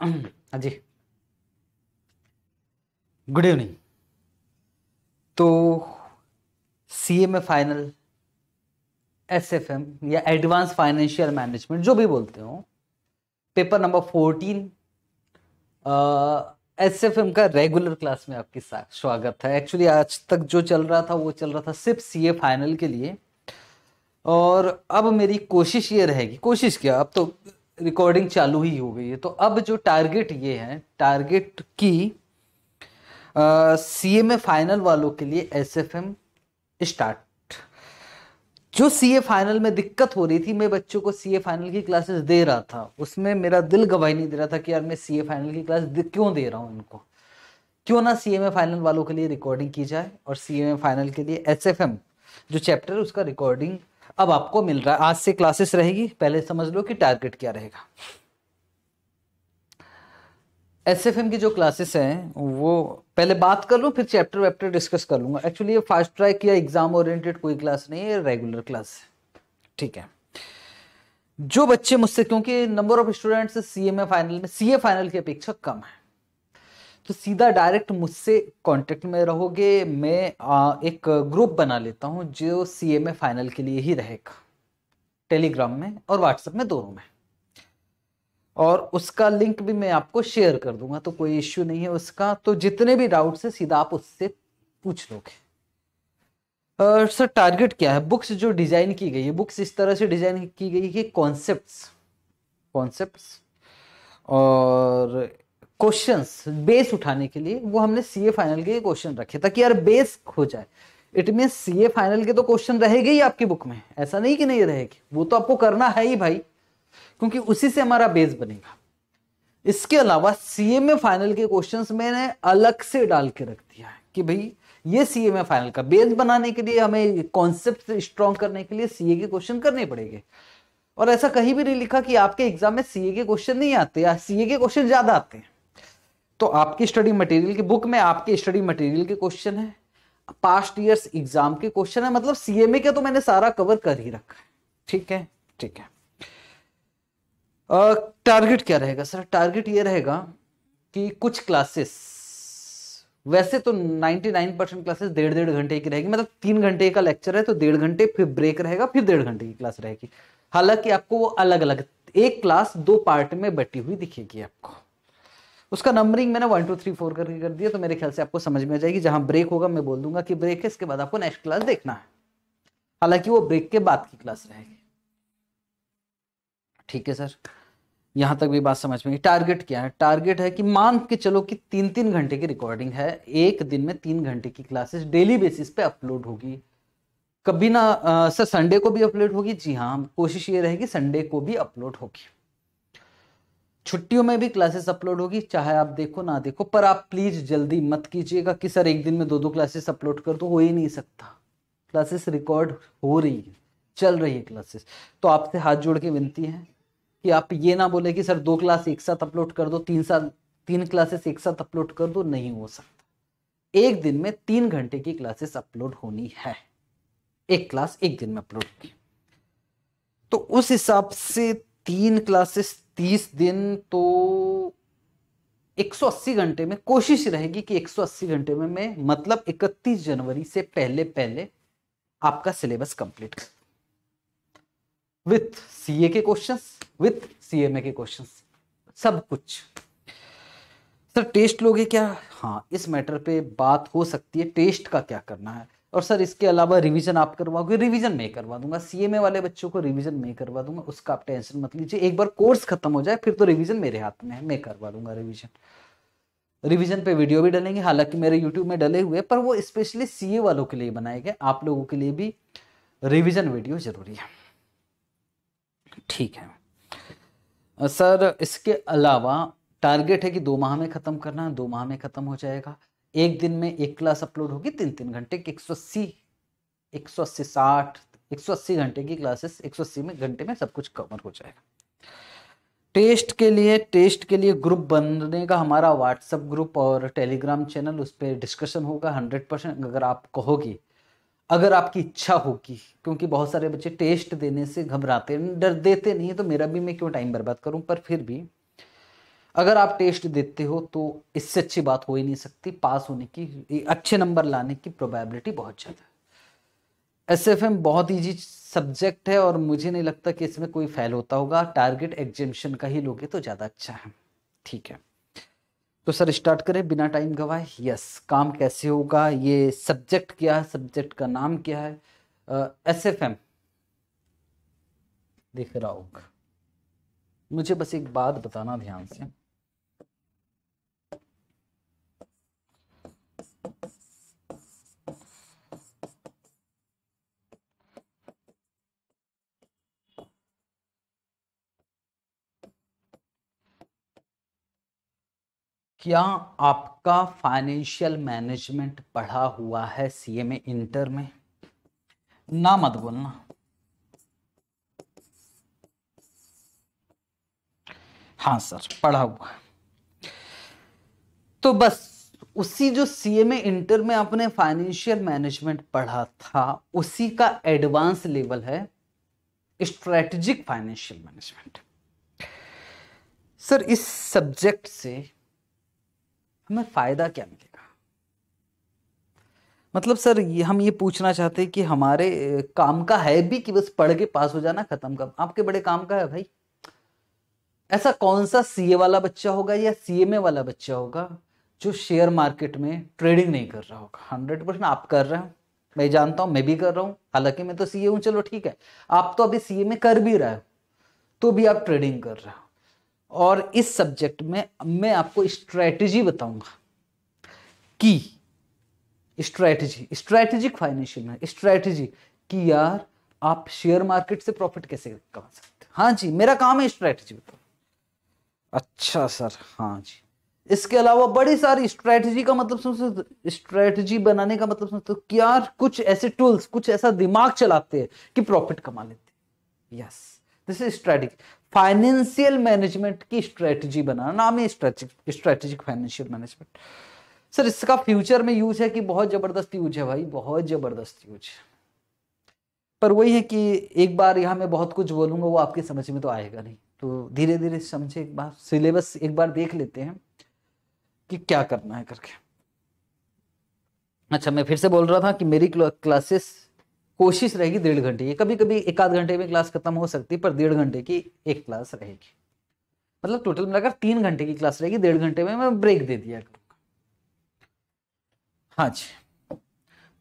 हाँ जी good evening तो C A में फाइनल एस एफ एम या एडवांस फाइनेंशियल मैनेजमेंट जो भी बोलते हो paper number fourteen S F M का रेगुलर क्लास में आपकी स्वागत है एक्चुअली आज तक जो चल रहा था वो चल रहा था सिर्फ सी ए फाइनल के लिए और अब मेरी कोशिश ये रहेगी कोशिश क्या अब तो रिकॉर्डिंग चालू ही हो गई है तो अब जो टारगेट ये है टारगेट की सी एम ए फाइनल वालों के लिए एस एफ एम स्टार्ट जो सी ए फाइनल में दिक्कत हो रही थी मैं बच्चों को सी ए फाइनल की क्लासेस दे रहा था उसमें मेरा दिल गवाही नहीं दे रहा था कि यार मैं सी ए फाइनल की क्लास क्यों दे रहा हूँ इनको क्यों ना सी एम ए फाइनल वालों के लिए रिकॉर्डिंग की जाए और सी एम ए फाइनल के लिए एस एफ एम जो चैप्टर है उसका रिकॉर्डिंग अब आपको मिल रहा है आज से क्लासेस रहेगी पहले समझ लो कि टारगेट क्या रहेगा एस एफ एम की जो क्लासेस हैं वो पहले बात कर लूँ फिर चैप्टर वैप्टर डिस्कस कर लूंगा एक्चुअली ये फास्ट ट्रैक या एग्जाम ओरिएंटेड कोई क्लास नहीं है रेगुलर क्लास है ठीक है जो बच्चे मुझसे क्योंकि number of students C M A final में सी ए फाइनल की अपेक्षा कम है तो सीधा डायरेक्ट मुझसे कांटेक्ट में रहोगे मैं आ, एक ग्रुप बना लेता हूँ जो सी ए फाइनल के लिए ही रहेगा टेलीग्राम में और व्हाट्सएप में दोनों में और उसका लिंक भी मैं आपको शेयर कर दूंगा तो कोई इश्यू नहीं है उसका तो जितने भी डाउट्स है सीधा आप उससे पूछ लोगे सर टारगेट क्या है बुक्स जो डिजाइन की गई है बुक्स इस तरह से डिजाइन की गई है कि कॉन्सेप्ट्स कॉन्सेप्ट्स और क्वेश्चंस बेस उठाने के लिए वो हमने सीए फाइनल के क्वेश्चन रखे ताकि यार बेस हो जाए इट मीन सीए फाइनल के तो क्वेश्चन रहेगा ही आपकी बुक में ऐसा नहीं कि नहीं रहेगी वो तो आपको करना है ही भाई क्योंकि उसी से हमारा बेस बनेगा इसके अलावा सीए में फाइनल के क्वेश्चंस मैंने अलग से डाल के रख दिया है कि भाई ये सीए में फाइनल का बेस बनाने के लिए हमें कॉन्सेप्ट स्ट्रॉन्ग करने के लिए सीए के क्वेश्चन करने पड़ेंगे और ऐसा कहीं भी नहीं लिखा कि आपके एग्जाम में सीए के क्वेश्चन नहीं आते या सीए के क्वेश्चन ज्यादा आते हैं तो आपकी स्टडी मटेरियल की बुक में आपके स्टडी मटेरियल के क्वेश्चन है पास्ट ईयर्स एग्जाम के क्वेश्चन है मतलब सीएमए का तो मैंने सारा कवर कर ही रखा है ठीक है ठीक है टारगेट uh, क्या रहेगा सर टारगेट ये रहेगा कि कुछ क्लासेस वैसे तो 99 परसेंट क्लासेस डेढ़ डेढ़ घंटे की रहेगी मतलब तीन घंटे का लेक्चर है तो डेढ़ घंटे फिर ब्रेक रहेगा फिर डेढ़ घंटे की क्लास रहेगी हालांकि आपको वो अलग अलग एक क्लास दो पार्ट में बटी हुई दिखेगी आपको उसका नंबरिंग मैंने वन टू थ्री फोर करके कर दिया तो मेरे ख्याल से आपको समझ में आ जाएगी जहां ब्रेक होगा मैं बोल दूंगा कि ब्रेक है इसके बाद आपको नेक्स्ट क्लास देखना है हालांकि वो ब्रेक के बाद की क्लास रहेगी ठीक है सर यहां तक भी बात समझ में टारगेट क्या है टारगेट है कि मान के चलो कि तीन तीन घंटे की रिकॉर्डिंग है एक दिन में तीन घंटे की क्लासेस डेली बेसिस पे अपलोड होगी कभी ना सर संडे को भी अपलोड होगी जी हाँ कोशिश ये रहेगी संडे को भी अपलोड होगी छुट्टियों में भी क्लासेस अपलोड होगी चाहे आप देखो ना देखो पर आप प्लीज जल्दी मत कीजिएगा कि सर एक दिन में दो दो क्लासेस अपलोड कर दो हो ही नहीं सकता क्लासेस रिकॉर्ड हो रही है चल रही है क्लासेस तो आपसे हाथ जोड़ के विनती है कि आप ये ना बोले कि सर दो क्लास एक साथ अपलोड कर दो तीन साल तीन क्लासेस एक साथ अपलोड कर दो नहीं हो सकता एक दिन में तीन घंटे की क्लासेस अपलोड होनी है एक क्लास एक दिन में अपलोड होगी तो उस हिसाब से तीन क्लासेस तीस दिन तो 180 घंटे में कोशिश रहेगी कि 180 घंटे में मैं मतलब 31 जनवरी से पहले पहले आपका सिलेबस कंप्लीट विथ सीए के क्वेश्चंस विथ सीएमए के क्वेश्चंस सब कुछ सर टेस्ट लोगे क्या हाँ इस मैटर पे बात हो सकती है टेस्ट का क्या करना है और सर इसके अलावा रिवीजन आप करवाओगे रिवीजन मैं करवा दूंगा सीएमए वाले बच्चों को रिवीजन मैं करवा दूंगा उसका आप टेंशन मत लीजिए एक बार कोर्स खत्म हो जाए फिर तो रिवीजन मेरे हाथ में है मैं करवा दूंगा रिवीजन रिवीजन पे वीडियो भी डलेंगे हालांकि मेरे यूट्यूब में डले हुए पर वो स्पेशली सीए वालों के लिए बनाए गए आप लोगों के लिए भी रिविजन वीडियो जरूरी है ठीक है सर इसके अलावा टारगेट है कि दो माह में ख़त्म करना दो माह में ख़त्म हो जाएगा एक दिन में एक क्लास अपलोड होगी तीन तीन घंटे की एक सौ अस्सी एक सौ अस्सी साठ एक सौ अस्सी घंटे की क्लासेस एक सौ अस्सी में घंटे में सब कुछ कवर हो जाएगा टेस्ट के लिए टेस्ट के लिए ग्रुप बनने का हमारा व्हाट्सएप ग्रुप और टेलीग्राम चैनल उस पर डिस्कशन होगा हंड्रेड परसेंट अगर आप कहोगे अगर आपकी इच्छा होगी क्योंकि बहुत सारे बच्चे टेस्ट देने से घबराते हैं डर देते नहीं है तो मेरा भी मैं क्यों टाइम बर्बाद करूं पर फिर भी अगर आप टेस्ट देते हो तो इससे अच्छी बात हो ही नहीं सकती पास होने की अच्छे नंबर लाने की प्रोबेबिलिटी बहुत ज़्यादा है एस एफ एम बहुत ईजी सब्जेक्ट है और मुझे नहीं लगता कि इसमें कोई फेल होता होगा टारगेट एग्जिबिशन का ही लोगे तो ज़्यादा अच्छा है ठीक है तो सर स्टार्ट करें बिना टाइम गवाए यस काम कैसे होगा ये सब्जेक्ट क्या है सब्जेक्ट का नाम क्या है एस एफ एम दिख रहा होगा मुझे बस एक बात बताना ध्यान से क्या आपका फाइनेंशियल मैनेजमेंट पढ़ा हुआ है सीएमए इंटर में ना मत बोलना हाँ सर पढ़ा हुआ तो बस उसी जो सी ए इंटर में आपने फाइनेंशियल मैनेजमेंट पढ़ा था उसी का एडवांस लेवल है स्ट्रेटजिक फाइनेंशियल मैनेजमेंट सर इस सब्जेक्ट से हमें फायदा क्या मिलेगा मतलब सर ये हम ये पूछना चाहते हैं कि हमारे काम का है भी कि बस पढ़ के पास हो जाना खत्म कर आपके बड़े काम का है भाई ऐसा कौन सा सीए वाला बच्चा होगा या सीएमए वाला बच्चा होगा जो शेयर मार्केट में ट्रेडिंग नहीं कर रहा होगा हंड्रेड परसेंट आप कर रहे हो मैं जानता हूं मैं भी कर रहा हूं हालांकि मैं तो सीए e हूँ चलो ठीक है आप तो अभी सीए e में कर भी रहे हो तो भी आप ट्रेडिंग कर रहे हो और इस सब्जेक्ट में मैं आपको स्ट्रैटेजी बताऊंगा कि स्ट्रैटेजी स्ट्रैटेजिक फाइनेंशियल में स्ट्रैटेजी कि यार आप शेयर मार्केट से प्रॉफिट कैसे कमा सकते हाँ जी मेरा काम है स्ट्रैटेजी बताओ अच्छा सर हाँ जी इसके अलावा बड़ी सारी स्ट्रेटजी का मतलब समझ स्ट्रेटजी बनाने का मतलब समझते तो क्या कुछ ऐसे टूल्स कुछ ऐसा दिमाग चलाते हैं कि प्रॉफिट कमा लेते yes this is strategy financial management की स्ट्रेटजी बनाना नाम है स्ट्रेटजिक फाइनेंशियल मैनेजमेंट सर इसका फ्यूचर में यूज है कि बहुत जबरदस्त यूज है भाई बहुत जबरदस्त यूज है पर वही है कि एक बार यहाँ मैं बहुत कुछ बोलूंगा वो आपकी समझ में तो आएगा नहीं तो धीरे धीरे समझे एक बार सिलेबस एक बार देख लेते हैं कि क्या हाँ। करना है करके अच्छा मैं फिर से बोल रहा था कि मेरी क्लासेस कोशिश रहेगी डेढ़ घंटे की कभी कभी एक आध घंटे में क्लास खत्म हो सकती है पर डेढ़ घंटे की एक क्लास रहेगी मतलब टोटल मिलाकर तीन घंटे की क्लास रहेगी डेढ़ घंटे में मैं ब्रेक दे दिया हाँ जी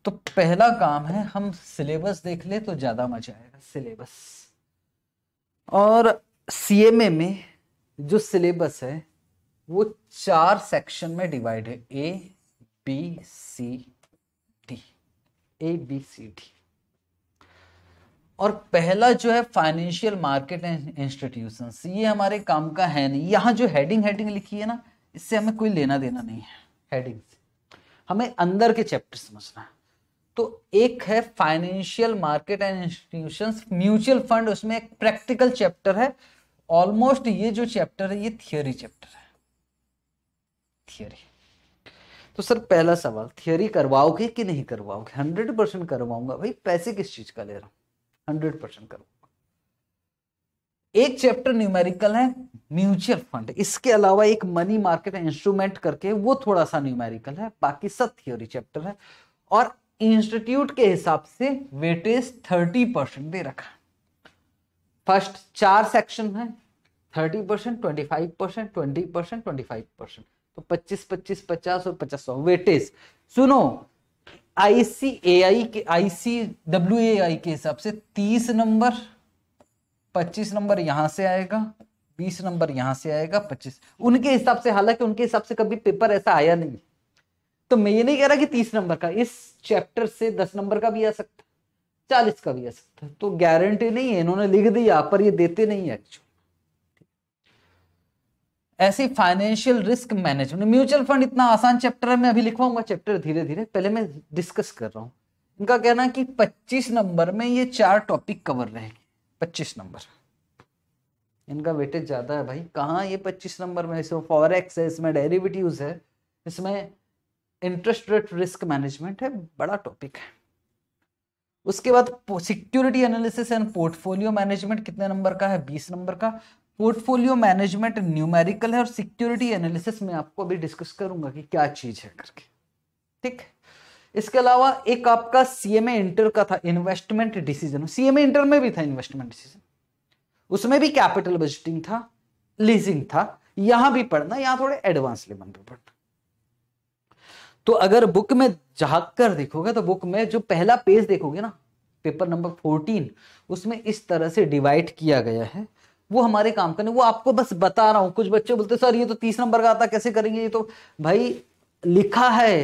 तो पहला काम है हम सिलेबस देख ले तो ज़्यादा मजा आएगा सिलेबस और सीएमए में जो सिलेबस है वो चार सेक्शन में डिवाइड है A B C D A B C D और पहला जो है फाइनेंशियल मार्केट इंस्टीट्यूशन ये हमारे काम का है नहीं यहां जो हेडिंग हेडिंग लिखी है ना इससे हमें कोई लेना देना नहीं है हेडिंग से हमें अंदर के चैप्टर समझना है तो एक है financial market and institutions mutual fund उसमें एक प्रैक्टिकल चैप्टर है ऑलमोस्ट ये जो चैप्टर है ये थियोरी चैप्टर है थियोरी तो सर पहला सवाल थियोरी करवाओगे कि नहीं करवाओगे हंड्रेड परसेंट करवाऊंगा भाई पैसे किस चीज का ले रहा हूं हंड्रेड परसेंट करवाऊंगा एक चैप्टर न्यूमेरिकल है म्यूचुअल फंड इसके अलावा एक मनी मार्केट इंस्ट्रूमेंट करके वो थोड़ा सा न्यूमेरिकल है बाकी सब थियोरी चैप्टर है और इंस्टीट्यूट के हिसाब से वेटेज थर्टी परसेंट दे रखा फर्स्ट चार सेक्शन है thirty percent twenty five percent twenty percent twenty five percent तो 25 25 50 और 50 वेटेज सुनो आईसीएआई के आईसी डब्ल्यू ए आई के हिसाब से 30 नंबर 25 नंबर यहां से आएगा 20 नंबर यहां से आएगा 25 उनके हिसाब से हालांकि उनके हिसाब से कभी पेपर ऐसा आया नहीं तो मैं ये नहीं कह रहा कि 30 नंबर का इस चैप्टर से 10 नंबर का भी आ सकता चालीस का भी आ सकता है तो गारंटी नहीं है इन्होंने लिख दिया पर ये देते नहीं है एक्चुअली ऐसी financial risk management mutual fund इतना आसान चैप्टर है मैं अभी लिखवाऊंगा चैप्टर धीरे धीरे पहले मैं डिस्कस कर रहा हूँ इनका कहना है कि 25 नंबर में ये चार टॉपिक कवर रहेंगे 25 नंबर इनका वेटेज ज़्यादा है भाई कहाँ ये 25 नंबर में इसमें फॉरेक्स है इसमें डेरिवेटिव्स है इसमें इंटरेस्ट रेट रिस्क मैनेजमेंट है बड़ा टॉपिक है उसके बाद security analysis and portfolio management कितने नंबर का है बीस नंबर का पोर्टफोलियो मैनेजमेंट न्यूमेरिकल है और सिक्योरिटी एनालिसिस में आपको अभी डिस्कस करूंगा कि क्या चीज है करके ठीक इसके अलावा एक आपका सीएमए इंटर का था इन्वेस्टमेंट डिसीजन सीएमए इंटर में भी था इन्वेस्टमेंट डिसीजन उसमें भी कैपिटल बजटिंग था लीजिंग था यहां भी पढ़ना यहां थोड़े एडवांस लेवल पर पढ़ना तो अगर बुक में झाक कर देखोगे तो बुक में जो पहला पेज देखोगे ना पेपर नंबर फोर्टीन उसमें इस तरह से डिवाइड किया गया है वो हमारे काम करने वो आपको बस बता रहा हूं कुछ बच्चे बोलते सर ये तो तीस नंबर का आता कैसे करेंगे ये तो भाई लिखा है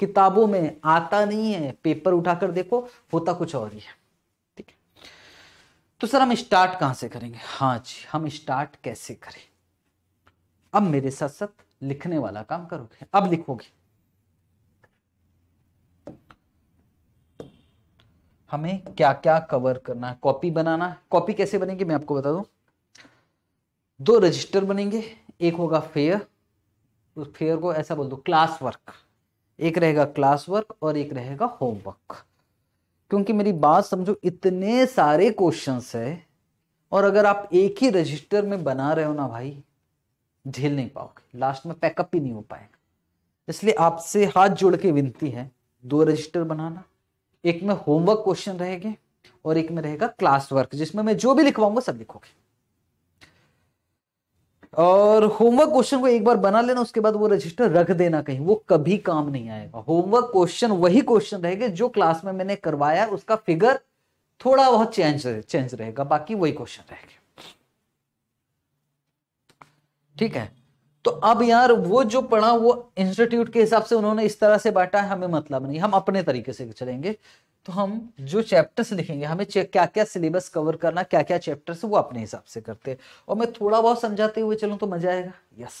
किताबों में आता नहीं है पेपर उठाकर देखो होता कुछ और ही है ठीक है तो सर हम स्टार्ट कहां से करेंगे हाँ जी हम स्टार्ट कैसे करें अब मेरे साथ साथ लिखने वाला काम करोगे अब लिखोगे हमें क्या क्या कवर करना है कॉपी बनाना कॉपी कैसे बनेगी मैं आपको बता दूं दो रजिस्टर बनेंगे एक होगा फेयर उस फेयर को ऐसा बोल दो क्लास वर्क एक रहेगा क्लास वर्क और एक रहेगा होमवर्क क्योंकि मेरी बात समझो इतने सारे क्वेश्चन है और अगर आप एक ही रजिस्टर में बना रहे हो ना भाई झेल नहीं पाओगे लास्ट में पैकअप ही नहीं हो पाएगा इसलिए आपसे हाथ जोड़ के विनती है दो रजिस्टर बनाना एक में होमवर्क क्वेश्चन रहेगा और एक में रहेगा क्लास वर्क जिसमें मैं जो भी लिखवाऊंगा सब लिखोगे और होमवर्क क्वेश्चन को एक बार बना लेना उसके बाद वो रजिस्टर रख देना कहीं वो कभी काम नहीं आएगा होमवर्क क्वेश्चन वही क्वेश्चन रहेगा जो क्लास में मैंने करवाया उसका फिगर थोड़ा बहुत चेंज चेंज रहेगा बाकी वही क्वेश्चन रहेगा ठीक है तो अब यार वो जो पढ़ा वो इंस्टीट्यूट के हिसाब से उन्होंने इस तरह से बांटा है हमें मतलब नहीं हम अपने तरीके से चलेंगे तो हम जो चैप्टर्स लिखेंगे हमें क्या क्या सिलेबस कवर करना क्या क्या चैप्टर्स वो अपने हिसाब से करते हैं और मैं थोड़ा बहुत समझाते हुए चलूँ तो मजा आएगा यस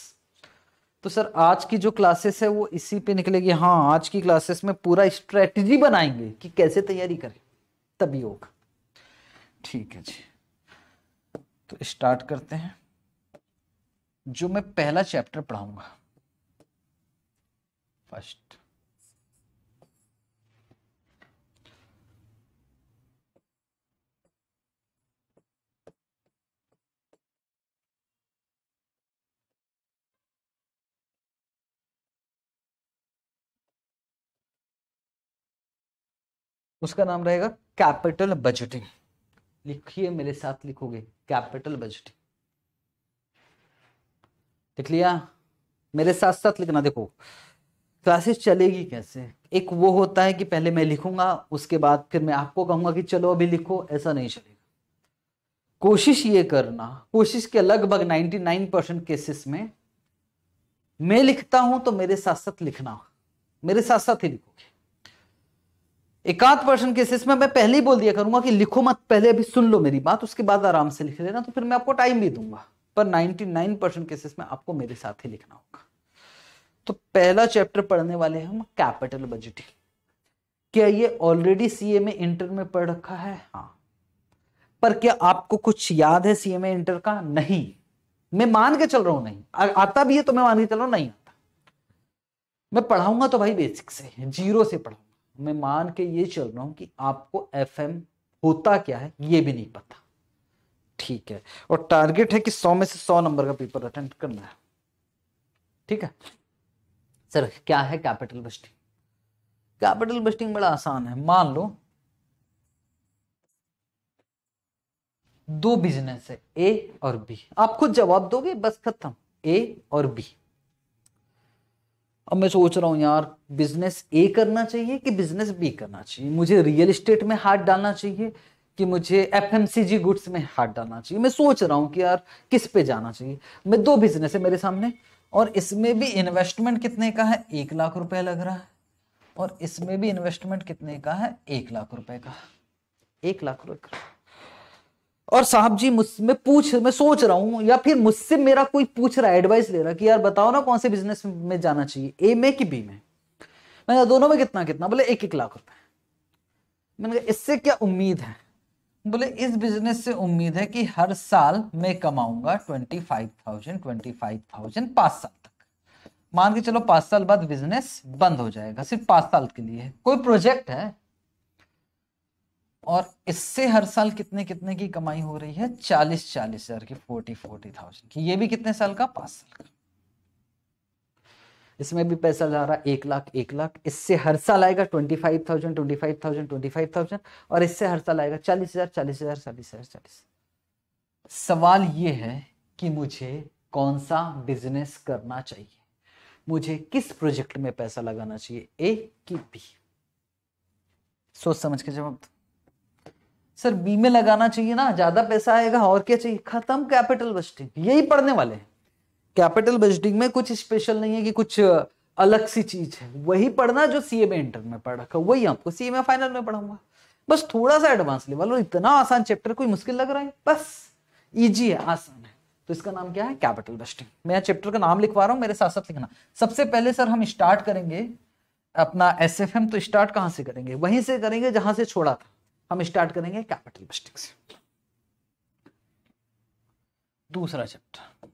तो सर आज की जो क्लासेस है वो इसी पे निकलेगी हाँ आज की क्लासेस में पूरा स्ट्रेटजी बनाएंगे कि कैसे तैयारी करें तभी होगा ठीक है जी तो स्टार्ट करते हैं जो मैं पहला चैप्टर पढ़ाऊंगा फर्स्ट उसका नाम रहेगा कैपिटल बजटिंग लिखिए मेरे साथ लिखोगे कैपिटल बजटिंग लिख लिया मेरे साथ साथ लिखना देखो क्लासेस चलेगी कैसे एक वो होता है कि पहले मैं लिखूंगा उसके बाद फिर मैं आपको कहूंगा कि चलो अभी लिखो ऐसा नहीं चलेगा कोशिश ये करना कोशिश के लगभग 99 परसेंट केसेस में मैं लिखता हूं तो मेरे साथ साथ लिखना मेरे साथ साथ ही लिखोगे एकाध परसेंट केसेस में मैं पहले ही बोल दिया करूंगा कि लिखो मत पहले अभी सुन लो मेरी बात उसके बाद आराम से लिख लेना तो फिर मैं आपको टाइम भी दूंगा पर 99 परसेंट केसेस में आपको मेरे साथ ही लिखना होगा तो पहला चैप्टर पढ़ने वाले हम कैपिटल बजटिंग क्या ये ऑलरेडी सीए में इंटर में पढ़ रखा है हाँ पर क्या आपको कुछ याद है सीए में इंटर का नहीं मैं मान के चल रहा हूं नहीं आता भी है तो मैं मान के चल रहा हूं नहीं आता मैं पढ़ाऊंगा तो भाई बेसिक से जीरो से पढ़ाऊंगा मैं मान के ये चल रहा हूं कि आपको एफ होता क्या है ये भी नहीं पता ठीक है और टारगेट है कि सौ में से सौ नंबर का पेपर अटेंड करना है ठीक है सर क्या है कैपिटल बस्टिंग कैपिटल बस्टिंग बड़ा आसान है मान लो दो बिजनेस है ए और बी आप खुद जवाब दोगे बस खत्म ए और बी अब मैं सोच रहा हूं यार बिजनेस ए करना चाहिए कि बिजनेस बी करना चाहिए मुझे रियल इस्टेट में हाथ डालना चाहिए कि मुझे एफ गुड्स में हाथ डालना चाहिए मैं सोच रहा हूँ कि यार किस पे जाना चाहिए मैं दो बिजनेस है मेरे सामने और इसमें भी इन्वेस्टमेंट कितने का है एक लाख रुपए लग रहा है और इसमें भी इन्वेस्टमेंट कितने का है एक लाख रुपए का एक लाख रुपए का और साहब जी मुझसे मैं पूछ मैं सोच रहा हूं या फिर मुझसे मेरा कोई पूछ रहा है एडवाइस ले रहा कि यार बताओ ना कौन से बिजनेस में जाना चाहिए ए में कि बी में मैंने दोनों में कितना कितना बोले एक एक लाख रुपए मैंने कहा इससे क्या उम्मीद है बोले इस बिजनेस से उम्मीद है कि हर साल मैं कमाऊंगा twenty five thousand twenty five thousand पांच साल तक मान के चलो पांच साल बाद बिजनेस बंद हो जाएगा सिर्फ पांच साल के लिए कोई प्रोजेक्ट है और इससे हर साल कितने कितने की कमाई हो रही है चालीस चालीस हजार की फोर्टी फोर्टी थाउजेंड की ये भी कितने साल का पांच साल का इसमें भी पैसा जा रहा है एक लाख एक लाख इससे हर साल आएगा twenty five thousand twenty five thousand twenty five thousand और इससे हर साल आएगा चालीस हजार चालीस हजार चालीस हजार चालीस सवाल ये है कि मुझे कौन सा बिजनेस करना चाहिए मुझे किस प्रोजेक्ट में पैसा लगाना चाहिए ए की बी सोच समझ के जवाब सर बी में लगाना चाहिए ना ज्यादा पैसा आएगा और क्या चाहिए खत्म कैपिटल बस्टिंग यही पढ़ने वाले हैं कैपिटल बजटिंग में कुछ स्पेशल नहीं है कि कुछ अलग सी चीज है वही पढ़ना जो सीए में इंटर में पढ़ रखा वही आपको सीए में फाइनल में पढ़ाऊंगा बस थोड़ा सा एडवांस लेवल और इतना आसान चैप्टर कोई मुश्किल लग रहा है बस इजी है आसान है तो इसका नाम क्या है कैपिटल बजटिंग मैं चैप्टर का नाम लिखवा रहा हूँ मेरे साथ साथ लिखना सबसे पहले सर हम स्टार्ट करेंगे अपना एस तो स्टार्ट कहाँ से करेंगे वहीं से करेंगे जहां से छोड़ा था हम स्टार्ट करेंगे कैपिटल बजटिंग से दूसरा चैप्टर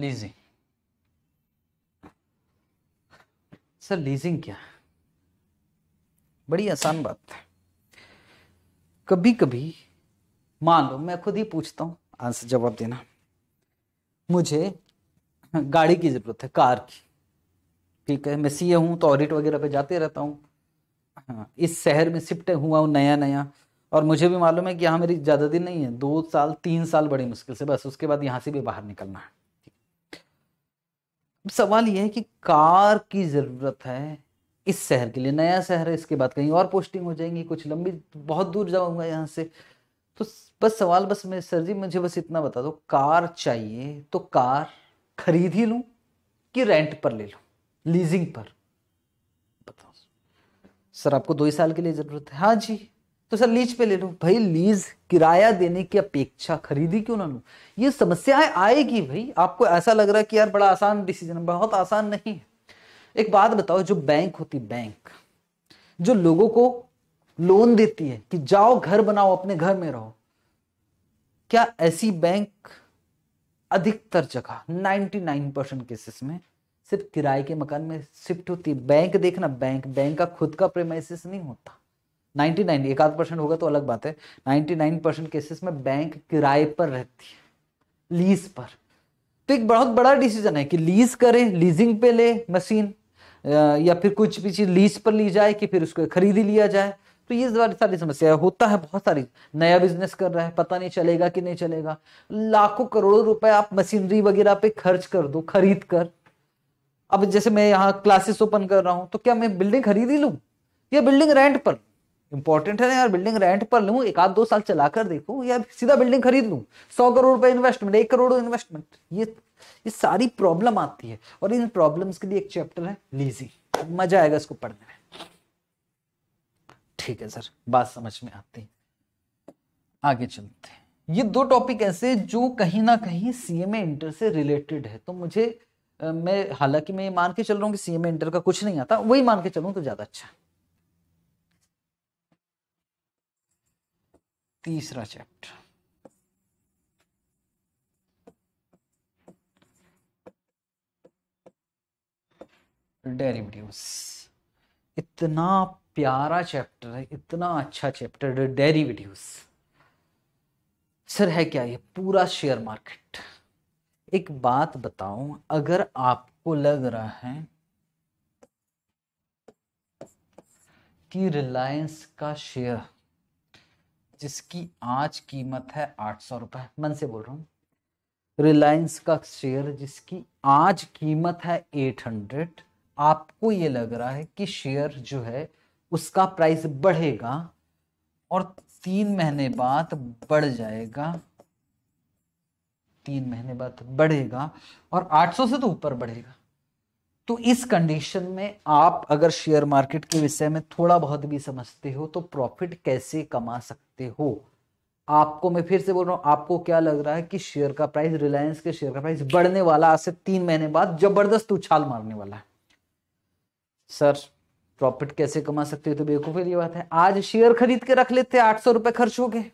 लीजिंग सर लीजिंग क्या बड़ी आसान बात है कभी कभी मान लो मैं खुद ही पूछता हूँ आंसर जवाब देना मुझे गाड़ी की ज़रूरत है कार की ठीक है मैं सीए हूँ तो ऑडिट वगैरह पे जाते रहता हूँ हाँ, इस शहर में शिफ्ट हुआ हूँ नया नया और मुझे भी मालूम है कि यहाँ मेरी ज़्यादा दिन नहीं है दो साल तीन साल बड़ी मुश्किल से बस उसके बाद यहाँ से भी बाहर निकलना है सवाल यह है कि कार की ज़रूरत है इस शहर के लिए नया शहर है इसके बाद कहीं और पोस्टिंग हो जाएंगी कुछ लंबी बहुत दूर जाऊंगा यहाँ से तो बस सवाल बस मैं सर जी मुझे बस इतना बता दो कार चाहिए तो कार खरीद ही लूं कि रेंट पर ले लूं लीजिंग पर बताओ सर आपको दो ही साल के लिए ज़रूरत है हाँ जी तो सर लीज पे ले लो भाई लीज किराया देने की अपेक्षा खरीदी क्यों ना लूँ ये समस्याएं आएगी भाई आपको ऐसा लग रहा है कि यार बड़ा आसान डिसीजन बहुत आसान नहीं है एक बात बताओ जो बैंक होती बैंक जो लोगों को लोन देती है कि जाओ घर बनाओ अपने घर में रहो क्या ऐसी बैंक अधिकतर जगह 99 परसेंट केसेस में सिर्फ किराए के मकान में शिफ्ट होती है बैंक देखना बैंक बैंक का खुद का प्रेमाइसिस नहीं होता नाइन्टी नाइन एक आध परसेंट होगा तो अलग बात है नाइन्टी नाइन परसेंट केसेस में बैंक किराए पर रहती है लीज पर तो एक बहुत बड़ा डिसीजन है कि लीज करे लीजिंग पे ले मशीन या फिर कुछ भी चीज़ लीज पर ली जाए कि फिर उसको खरीद ही लिया जाए तो ये सारी समस्या है होता है बहुत सारी नया बिजनेस कर रहा है पता नहीं चलेगा कि नहीं चलेगा लाखों करोड़ों रुपए आप मशीनरी वगैरह पे खर्च कर दो खरीद कर अब जैसे मैं यहाँ क्लासेस ओपन कर रहा हूं तो क्या मैं बिल्डिंग खरीद ही लू या बिल्डिंग रेंट पर लू इंपॉर्टेंट है ना यार बिल्डिंग रेंट पर लू एक आध दो साल चला कर या सीधा बिल्डिंग खरीद लू सौ करोड़ रुपए इन्वेस्टमेंट एक करोड़ इन्वेस्टमेंट ये ये सारी प्रॉब्लम आती है और इन प्रॉब्लम्स के लिए एक चैप्टर है लीजी मजा आएगा इसको पढ़ने में ठीक है सर बात समझ में आती है आगे चलते हैं ये दो टॉपिक ऐसे जो कहीं ना कहीं सीएमए इंटर से रिलेटेड है तो मुझे मैं हालांकि मैं मान के चल रहा हूँ कि सीएमए इंटर का कुछ नहीं आता वही मान के चलूँ तो ज़्यादा अच्छा तीसरा चैप्टर डेरिवेटिव्स इतना प्यारा चैप्टर है इतना अच्छा चैप्टर डेरिवेटिव्स सर है क्या ये पूरा शेयर मार्केट एक बात बताऊं अगर आपको लग रहा है कि रिलायंस का शेयर जिसकी आज कीमत है आठ सौ रुपए मन से बोल रहा हूँ रिलायंस का शेयर जिसकी आज कीमत है एट हंड्रेड आपको ये लग रहा है कि शेयर जो है उसका प्राइस बढ़ेगा और तीन महीने बाद बढ़ जाएगा तीन महीने बाद बढ़ेगा और 800 से तो ऊपर बढ़ेगा तो इस कंडीशन में आप अगर शेयर मार्केट के विषय में थोड़ा बहुत भी समझते हो तो प्रॉफिट कैसे कमा सकते हो आपको मैं फिर से बोल रहा हूं आपको क्या लग रहा है कि शेयर का प्राइस रिलायंस के शेयर का प्राइस बढ़ने वाला आज से तीन महीने बाद जबरदस्त उछाल मारने वाला है सर प्रॉफिट कैसे कमा सकते हो तो बेवकूफी ये बात है आज शेयर खरीद के रख लेते आठ सौ रुपए खर्च हो गए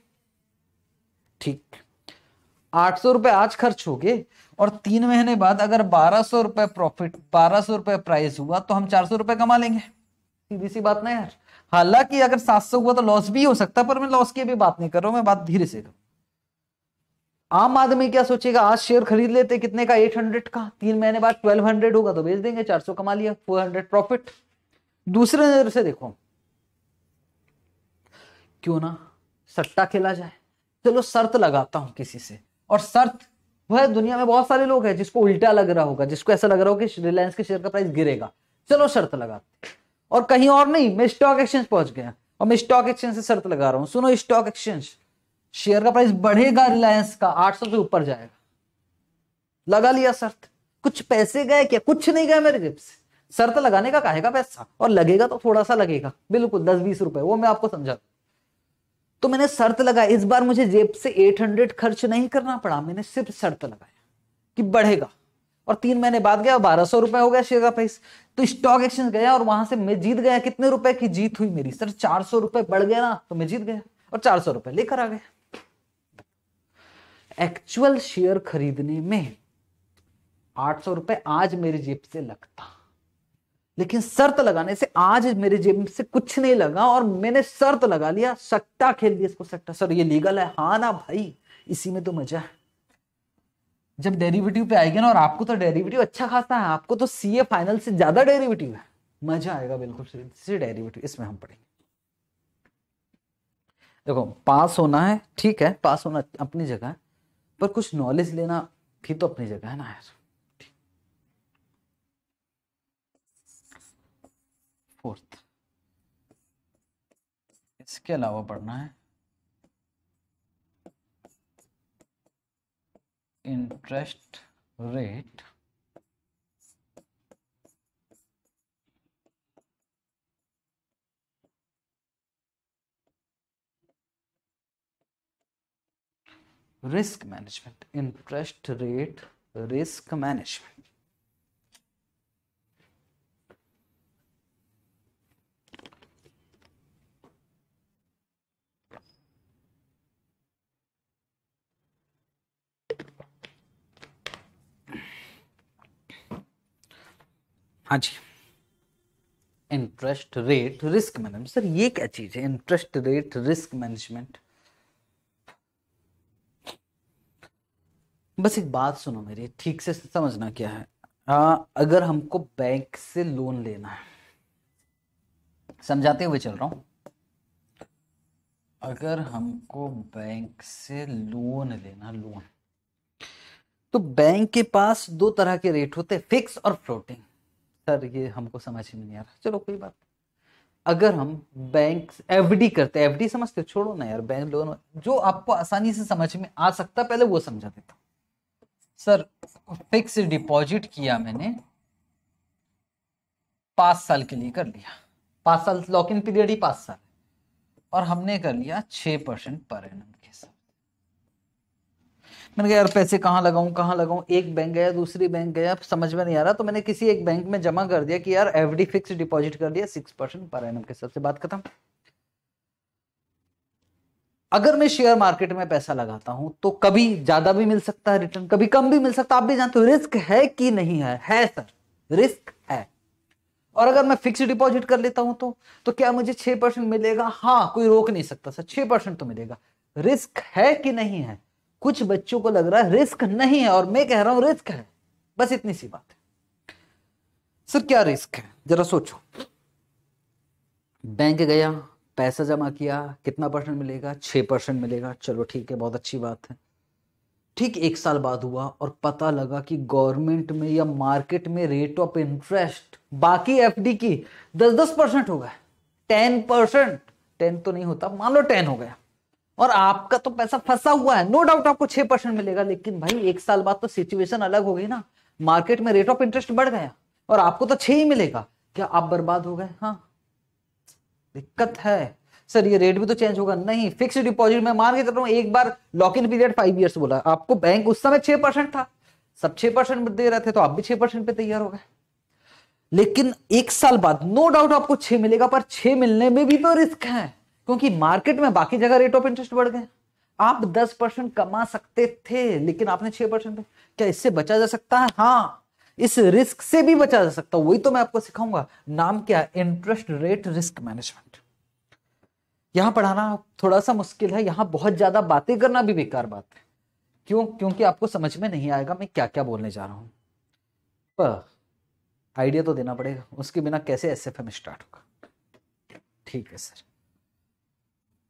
ठीक आठ सौ रुपए आज खर्च हो गए और तीन महीने बाद अगर बारह सौ रुपए प्रॉफिट बारह सौ रुपए प्राइस हुआ तो हम चार सौ रुपए कमा लेंगे सीधी सी बात ना यार हालांकि अगर सात सौ हुआ तो लॉस भी हो सकता पर मैं लॉस की भी बात नहीं कर रहा हूं मैं बात धीरे से करूं आम आदमी क्या सोचेगा आज शेयर खरीद लेते कितने का एट हंड्रेड का तीन महीने बाद हंड्रेड होगा तो बेच देंगे चार सौ कमा लिया फोर हंड्रेड प्रॉफिट दूसरे नजर से देखो क्यों ना सट्टा खेला जाए चलो शर्त लगाता हूं किसी से और शर्त वह दुनिया में बहुत सारे लोग हैं जिसको उल्टा लग रहा होगा जिसको ऐसा लग रहा होगा कि रिलायंस के शेयर का प्राइस गिरेगा चलो शर्त लगा और कहीं और नहीं मैं स्टॉक एक्सचेंज पहुंच गया और मैं स्टॉक एक्सचेंज से शर्त लगा रहा हूं सुनो स्टॉक एक्सचेंज शेयर का प्राइस बढ़ेगा रिलायंस का आठ से ऊपर जाएगा लगा लिया शर्त कुछ पैसे गए क्या कुछ नहीं गए मेरे जिप से शर्त लगाने का कहेगा पैसा और लगेगा तो थोड़ा सा लगेगा बिल्कुल दस बीस रुपए वो मैं आपको समझा तो मैंने शर्त लगाई इस बार मुझे जेब से 800 खर्च नहीं करना पड़ा मैंने सिर्फ शर्त लगाया कि बढ़ेगा और तीन महीने बाद गया बारह सौ रुपए हो गया शेयर का प्राइस तो स्टॉक एक्सचेंज गया और वहां से मैं जीत गया कितने रुपए की जीत हुई मेरी सर चार सौ रुपए बढ़ गया ना तो मैं जीत गया और चार सौ रुपए लेकर आ गया एक्चुअल शेयर खरीदने में आठ सौ रुपए आज मेरी जेब से लगता लेकिन शर्त लगाने से आज मेरे जेब से कुछ नहीं लगा और मैंने शर्त लगा लिया सट्टा खेल लिया इसको सट्टा सर ये लीगल है हाँ ना भाई इसी में तो मजा है जब डेरिवेटिव पे आएगी ना और आपको तो डेरिवेटिव अच्छा खासा है आपको तो सीए फाइनल से ज्यादा डेरिवेटिव है मजा आएगा बिल्कुल डेरिवेटिव इसमें हम पढ़ेंगे देखो पास होना है ठीक है पास होना अपनी जगह है पर कुछ नॉलेज लेना भी तो अपनी जगह है ना यार फोर्थ इसके अलावा पढ़ना है interest rate risk management interest rate risk management हाँ जी interest rate risk management sir ये क्या चीज़ है इंटरेस्ट रेट रिस्क मैनेजमेंट बस एक बात सुनो मेरी ठीक से समझना क्या है आ, अगर हमको बैंक से लोन लेना है समझाते हुए चल रहा हूं अगर हमको बैंक से लोन लेना लोन तो बैंक के पास दो तरह के रेट होते हैं फिक्स और फ्लोटिंग सर ये हमको समझ ही नहीं आ रहा चलो कोई बात अगर हम बैंक डी करते एफ डी समझते छोड़ो ना यार बैंक लोन जो आपको आसानी से समझ में आ सकता पहले वो समझा देता सर फिक्स डिपॉजिट किया मैंने पाँच साल के लिए कर लिया पाँच साल लॉक इन पीरियड ही पाँच साल और हमने कर लिया छह परसेंट पर एनम मैंने कहा यार पैसे कहाँ लगाऊँ कहाँ लगाऊँ एक बैंक गया दूसरी बैंक गया समझ में नहीं आ रहा तो मैंने किसी एक बैंक में जमा कर दिया कि यार एफ फिक्स डिपॉजिट कर दिया सिक्स परसेंट पर एन के सबसे बात खत्म अगर मैं शेयर मार्केट में पैसा लगाता हूं तो कभी ज्यादा भी मिल सकता है रिटर्न कभी कम भी मिल सकता है आप भी जानते हो रिस्क है कि नहीं है है सर रिस्क है और अगर मैं फिक्स डिपॉजिट कर लेता हूं तो तो क्या मुझे छह परसेंट मिलेगा हाँ कोई रोक नहीं सकता सर छह परसेंट तो मिलेगा रिस्क है कि नहीं है कुछ बच्चों को लग रहा है रिस्क नहीं है और मैं कह रहा हूं रिस्क है बस इतनी सी बात है सर क्या रिस्क है जरा सोचो बैंक गया पैसा जमा किया कितना परसेंट मिलेगा छह परसेंट मिलेगा चलो ठीक है बहुत अच्छी बात है ठीक एक साल बाद हुआ और पता लगा कि गवर्नमेंट में या मार्केट में रेट ऑफ इंटरेस्ट बाकी एफडी की दस दस परसेंट हो गया टेन परसेंट टेन तो नहीं होता मान लो टेन हो गया और आपका तो पैसा फंसा हुआ है नो डाउट आपको छह परसेंट मिलेगा लेकिन भाई एक साल बाद तो सिचुएशन अलग हो गई ना मार्केट में रेट ऑफ इंटरेस्ट बढ़ गया और आपको तो छह ही मिलेगा क्या आप बर्बाद हो गए हाँ दिक्कत है सर ये रेट भी तो चेंज होगा नहीं फिक्स डिपॉजिट में मान के चल रहा हूँ एक बार lock in period five years बोला आपको बैंक उस समय छह परसेंट था सब छह परसेंट दे रहे थे तो आप भी छह परसेंट पे तैयार हो गए लेकिन एक साल बाद नो डाउट आपको छह मिलेगा पर छह मिलने में भी तो रिस्क है क्योंकि मार्केट में बाकी जगह रेट ऑफ इंटरेस्ट बढ़ गए आप 10 परसेंट कमा सकते थे लेकिन आपने 6 परसेंट क्या इससे बचा जा सकता है हाँ इस रिस्क से भी बचा जा सकता है वही तो मैं आपको सिखाऊंगा नाम क्या इंटरेस्ट रेट रिस्क मैनेजमेंट यहां पढ़ाना थोड़ा सा मुश्किल है यहां बहुत ज्यादा बातें करना भी बेकार बात है क्यों क्योंकि आपको समझ में नहीं आएगा मैं क्या क्या बोलने जा रहा हूं पर आइडिया तो देना पड़ेगा उसके बिना कैसे एस एफ एम स्टार्ट होगा ठीक है सर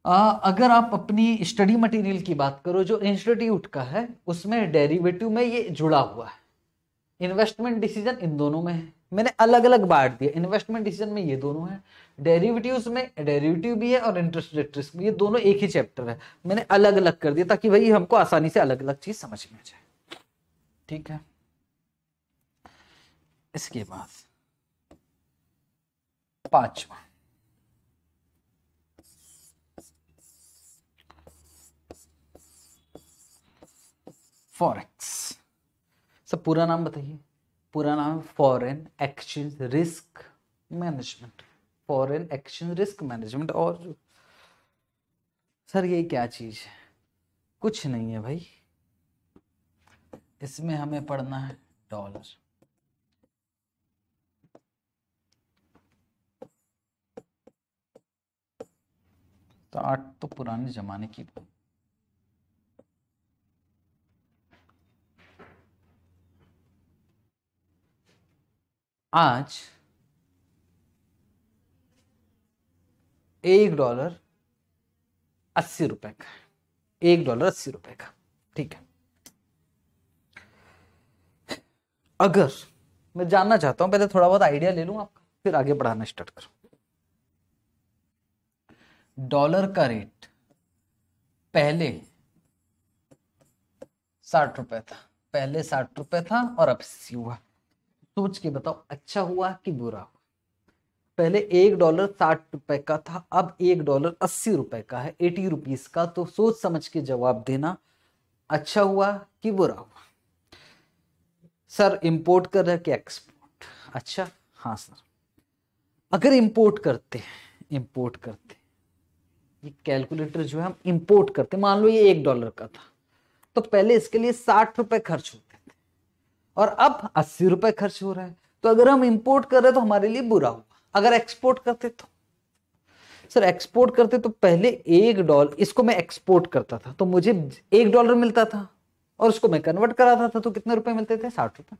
अगर आप अपनी स्टडी मटेरियल की बात करो जो इंस्टीट्यूट का है उसमें डेरिवेटिव में ये जुड़ा हुआ है इन्वेस्टमेंट डिसीजन इन दोनों में है मैंने अलग अलग बांट दिया इन्वेस्टमेंट डिसीजन में ये दोनों है डेरिवेटिव्स में डेरिवेटिव भी है और इंटरेस्ट रेट रिस्क भी ये दोनों एक ही चैप्टर है मैंने अलग अलग कर दिया ताकि भाई हमको आसानी से अलग अलग चीज समझ में आ जाए ठीक है इसके बाद पांचवा फॉरेक्स सर पूरा नाम बताइए पूरा नाम foreign exchange risk management foreign exchange risk management और सर ये क्या चीज़ है कुछ नहीं है भाई इसमें हमें पढ़ना है डॉलर तो आठ तो पुराने जमाने की बात आज एक डॉलर अस्सी रुपए का है एक डॉलर अस्सी रुपए का ठीक है अगर मैं जानना चाहता हूं पहले थोड़ा बहुत आइडिया ले लूं आपका फिर आगे बढ़ाना स्टार्ट करो डॉलर का रेट पहले साठ रुपए था पहले साठ रुपए था और अब अस्सी हुआ सोच के बताओ अच्छा हुआ कि बुरा हुआ पहले एक डॉलर साठ रुपए का था अब एक डॉलर अस्सी रुपए का है एटी रुपीज का तो सोच समझ के जवाब देना अच्छा हुआ कि बुरा हुआ सर इंपोर्ट कर रहे कि एक्सपोर्ट अच्छा हाँ सर अगर इंपोर्ट करते हैं इंपोर्ट करते ये कैलकुलेटर जो है हम इंपोर्ट करते मान लो ये एक डॉलर का था तो पहले इसके लिए साठ रुपए खर्च होते और अब अस्सी रुपए खर्च हो रहा है तो अगर हम इंपोर्ट कर रहे तो हमारे लिए बुरा हो अगर एक्सपोर्ट करते तो सर एक्सपोर्ट करते तो पहले एक डॉलर इसको मैं एक्सपोर्ट करता था तो मुझे एक डॉलर मिलता था और उसको मैं कन्वर्ट कराता था तो कितने रुपए मिलते थे साठ रुपए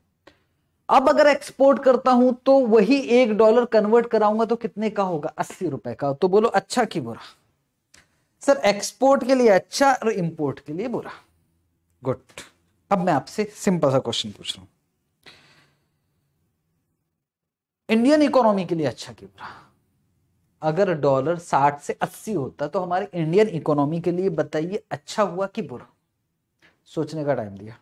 अब अगर एक्सपोर्ट करता हूं तो वही एक डॉलर कन्वर्ट कराऊंगा तो कितने का होगा अस्सी रुपए का तो बोलो अच्छा की बुरा सर एक्सपोर्ट के लिए अच्छा और इंपोर्ट के लिए बुरा गुड अब मैं आपसे सिंपल सा क्वेश्चन पूछ रहा हूं इंडियन इकोनॉमी के लिए अच्छा क्यों रहा अगर डॉलर 60 से 80 होता तो हमारे इंडियन इकोनॉमी के लिए बताइए अच्छा हुआ कि बुरा सोचने का टाइम दिया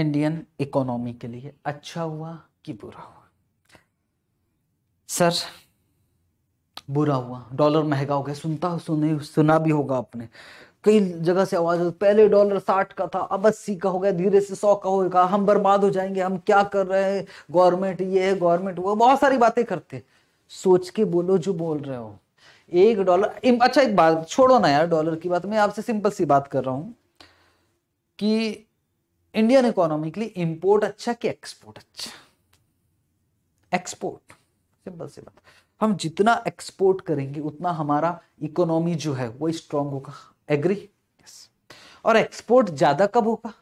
इंडियन इकोनॉमी के लिए अच्छा हुआ कि बुरा हुआ सर बुरा हुआ डॉलर महंगा हो गया सुनता सुने सुना भी होगा आपने कई जगह से आवाज पहले डॉलर साठ का था अब अस्सी का हो गया धीरे से सौ का होगा हम बर्बाद हो जाएंगे हम क्या कर रहे हैं गवर्नमेंट ये है गवर्नमेंट वो बहुत सारी बातें करते सोच के बोलो जो बोल रहे हो एक डॉलर अच्छा एक बात छोड़ो ना यार डॉलर की बात मैं आपसे सिंपल सी बात कर रहा हूं कि इंडियन इकोनॉमिकली इंपोर्ट अच्छा कि एक्सपोर्ट अच्छा एक्सपोर्ट सिंपल सी बात हम जितना एक्सपोर्ट करेंगे उतना हमारा इकोनॉमी जो है वो स्ट्रांग होगा एग्री yes. और एक्सपोर्ट ज्यादा कब होगा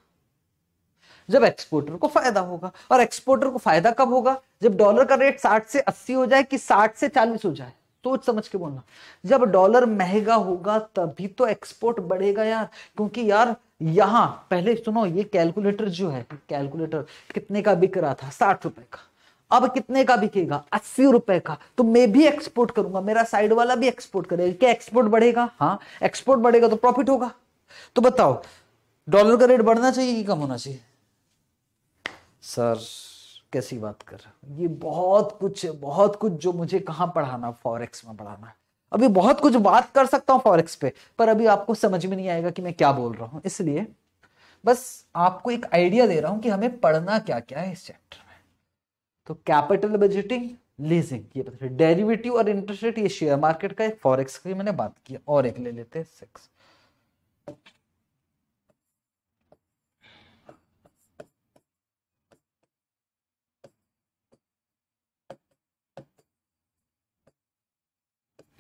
जब एक्सपोर्टर को फायदा होगा और एक्सपोर्टर को फायदा कब होगा जब डॉलर का रेट 60 से 80 हो जाए कि 60 से 40 हो जाए सोच समझ के बोलना जब डॉलर महंगा होगा तभी तो एक्सपोर्ट बढ़ेगा यार क्योंकि यार यहां पहले सुनो ये कैलकुलेटर जो है कैलकुलेटर कितने का बिक रहा था साठ रुपए का अब कितने का बिकेगा अस्सी रुपए का तो मैं भी एक्सपोर्ट करूंगा मेरा साइड वाला भी एक्सपोर्ट करेगा क्या एक्सपोर्ट बढ़ेगा हाँ एक्सपोर्ट बढ़ेगा तो प्रॉफिट होगा तो बताओ डॉलर का रेट बढ़ना चाहिए कि कम होना चाहिए सर कैसी बात कर ये बहुत कुछ है बहुत कुछ जो मुझे कहां पढ़ाना फॉरेक्स में पढ़ाना अभी बहुत कुछ बात कर सकता हूँ फॉरेक्स पे पर अभी आपको समझ में नहीं आएगा कि मैं क्या बोल रहा हूँ इसलिए बस आपको एक आइडिया दे रहा हूं कि हमें पढ़ना क्या क्या है इस चैप्टर तो कैपिटल बजटिंग लीजिंग ये पता डेरिवेटिव और इंटरेस्ट रेट ये शेयर मार्केट का एक फॉरेक्स की मैंने बात की और एक ले लेते हैं six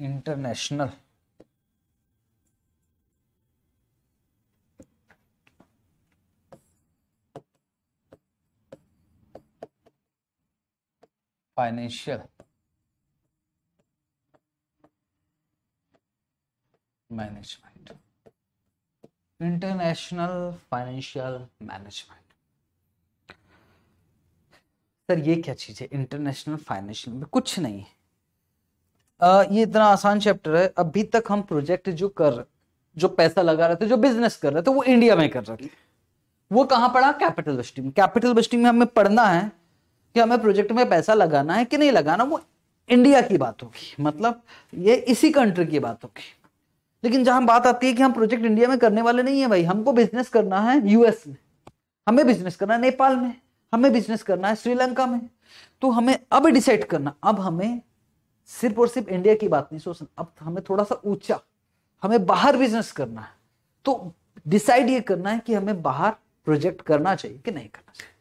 international financial management international financial management sir ये क्या चीज़ है इंटरनेशनल फाइनेंशियल में कुछ नहीं है आ, ये इतना आसान चैप्टर है अभी तक हम प्रोजेक्ट जो कर जो पैसा लगा रहे थे जो बिजनेस कर रहे थे वो इंडिया में कर रहे थे वो कहां पढ़ा कैपिटल में कैपिटल वेस्टिंग में हमें पढ़ना है कि हमें प्रोजेक्ट में पैसा लगाना है कि नहीं लगाना वो इंडिया की बात होगी मतलब ये इसी कंट्री की बात होगी लेकिन जहां बात आती है कि हम प्रोजेक्ट इंडिया में करने वाले नहीं है भाई हमको बिजनेस करना है यूएस में हमें बिजनेस करना है नेपाल में हमें बिजनेस करना है श्रीलंका में तो हमें अब डिसाइड करना अब हमें सिर्फ और सिर्फ इंडिया की बात नहीं सोचना अब हमें थोड़ा सा ऊंचा हमें बाहर बिजनेस करना है तो डिसाइड ये करना है कि हमें बाहर प्रोजेक्ट करना चाहिए कि नहीं करना चाहिए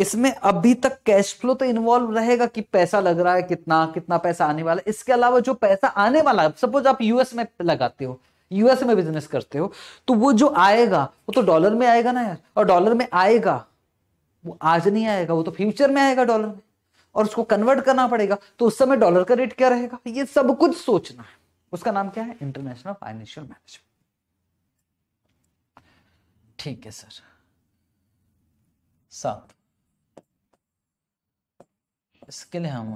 इसमें अभी तक कैश फ्लो तो इन्वॉल्व रहेगा कि पैसा लग रहा है कितना कितना पैसा आने वाला है इसके अलावा जो पैसा आने वाला है सपोज आप यूएस में लगाते हो यूएस में बिजनेस करते हो तो वो जो आएगा वो तो डॉलर में आएगा ना यार और डॉलर में आएगा वो आज नहीं आएगा वो तो फ्यूचर में आएगा डॉलर में और उसको कन्वर्ट करना पड़ेगा तो उस समय डॉलर का रेट क्या रहेगा ये सब कुछ सोचना है उसका नाम क्या है इंटरनेशनल फाइनेंशियल मैनेजमेंट ठीक है सर सात इसके लिए हम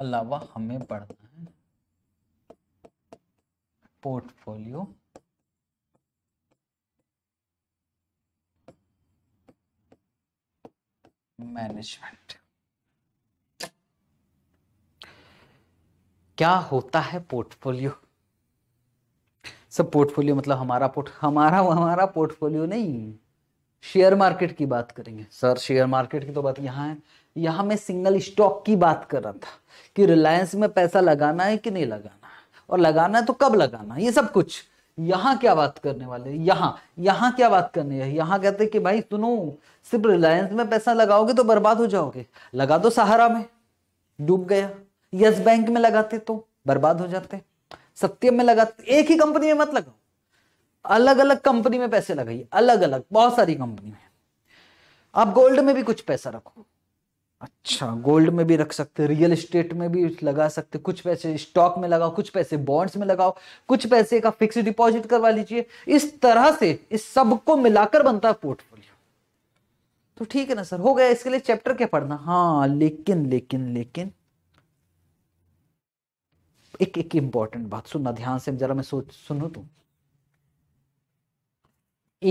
अलावा हमें पढ़ना है पोर्टफोलियो मैनेजमेंट क्या होता है पोर्टफोलियो सब पोर्टफोलियो मतलब हमारा पोर्ट हमारा हमारा पोर्टफोलियो नहीं शेयर मार्केट की बात करेंगे सर शेयर मार्केट की तो बात यहाँ है यहां मैं सिंगल स्टॉक की बात कर रहा था कि रिलायंस में पैसा लगाना है कि नहीं लगाना है और लगाना है तो कब लगाना है ये सब कुछ यहां क्या बात करने वाले यहां यहां क्या बात करनी है यहां कहते हैं कि भाई सुनो सिर्फ रिलायंस में पैसा लगाओगे तो बर्बाद हो जाओगे लगा दो सहारा में डूब गया यस बैंक में लगाते तो बर्बाद हो जाते सत्यम में लगाते एक ही कंपनी में मत लगाओ अलग अलग कंपनी में पैसे लगाइए अलग अलग बहुत सारी कंपनी में आप गोल्ड में भी कुछ पैसा रखो अच्छा गोल्ड में भी रख सकते रियल एस्टेट में भी लगा सकते कुछ पैसे स्टॉक में लगाओ कुछ पैसे बॉन्ड्स में लगाओ कुछ पैसे का फिक्स डिपॉजिट करवा लीजिए इस तरह से इस सब को मिलाकर बनता है पोर्टफोलियो तो ठीक है ना सर हो गया इसके लिए चैप्टर क्या पढ़ना हाँ लेकिन लेकिन लेकिन एक एक इंपॉर्टेंट बात सुनना ध्यान से जरा मैं सोच सुनू तुम तो।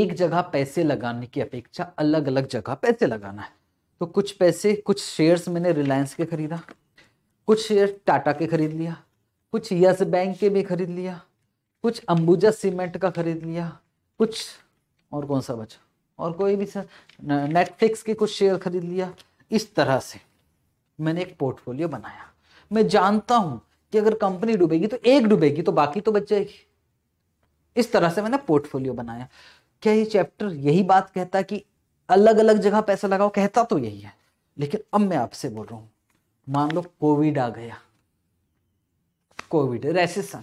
एक जगह पैसे लगाने की अपेक्षा अलग अलग जगह पैसे लगाना है तो कुछ पैसे कुछ शेयर्स मैंने रिलायंस के खरीदा कुछ शेयर टाटा के खरीद लिया कुछ यस बैंक के भी खरीद लिया कुछ अंबुजा सीमेंट का खरीद लिया कुछ और कौन सा बचा और कोई भी नेटफ्लिक्स के कुछ शेयर खरीद लिया इस तरह से मैंने एक पोर्टफोलियो बनाया मैं जानता हूं कि अगर कंपनी डूबेगी तो एक डूबेगी तो बाकी तो बच जाएगी इस तरह से मैंने पोर्टफोलियो बनाया क्या ये चैप्टर यही बात कहता है कि अलग अलग जगह पैसा लगाओ कहता तो यही है लेकिन अब मैं आपसे बोल रहा हूं मान लो कोविड आ गया कोविड रेसिशन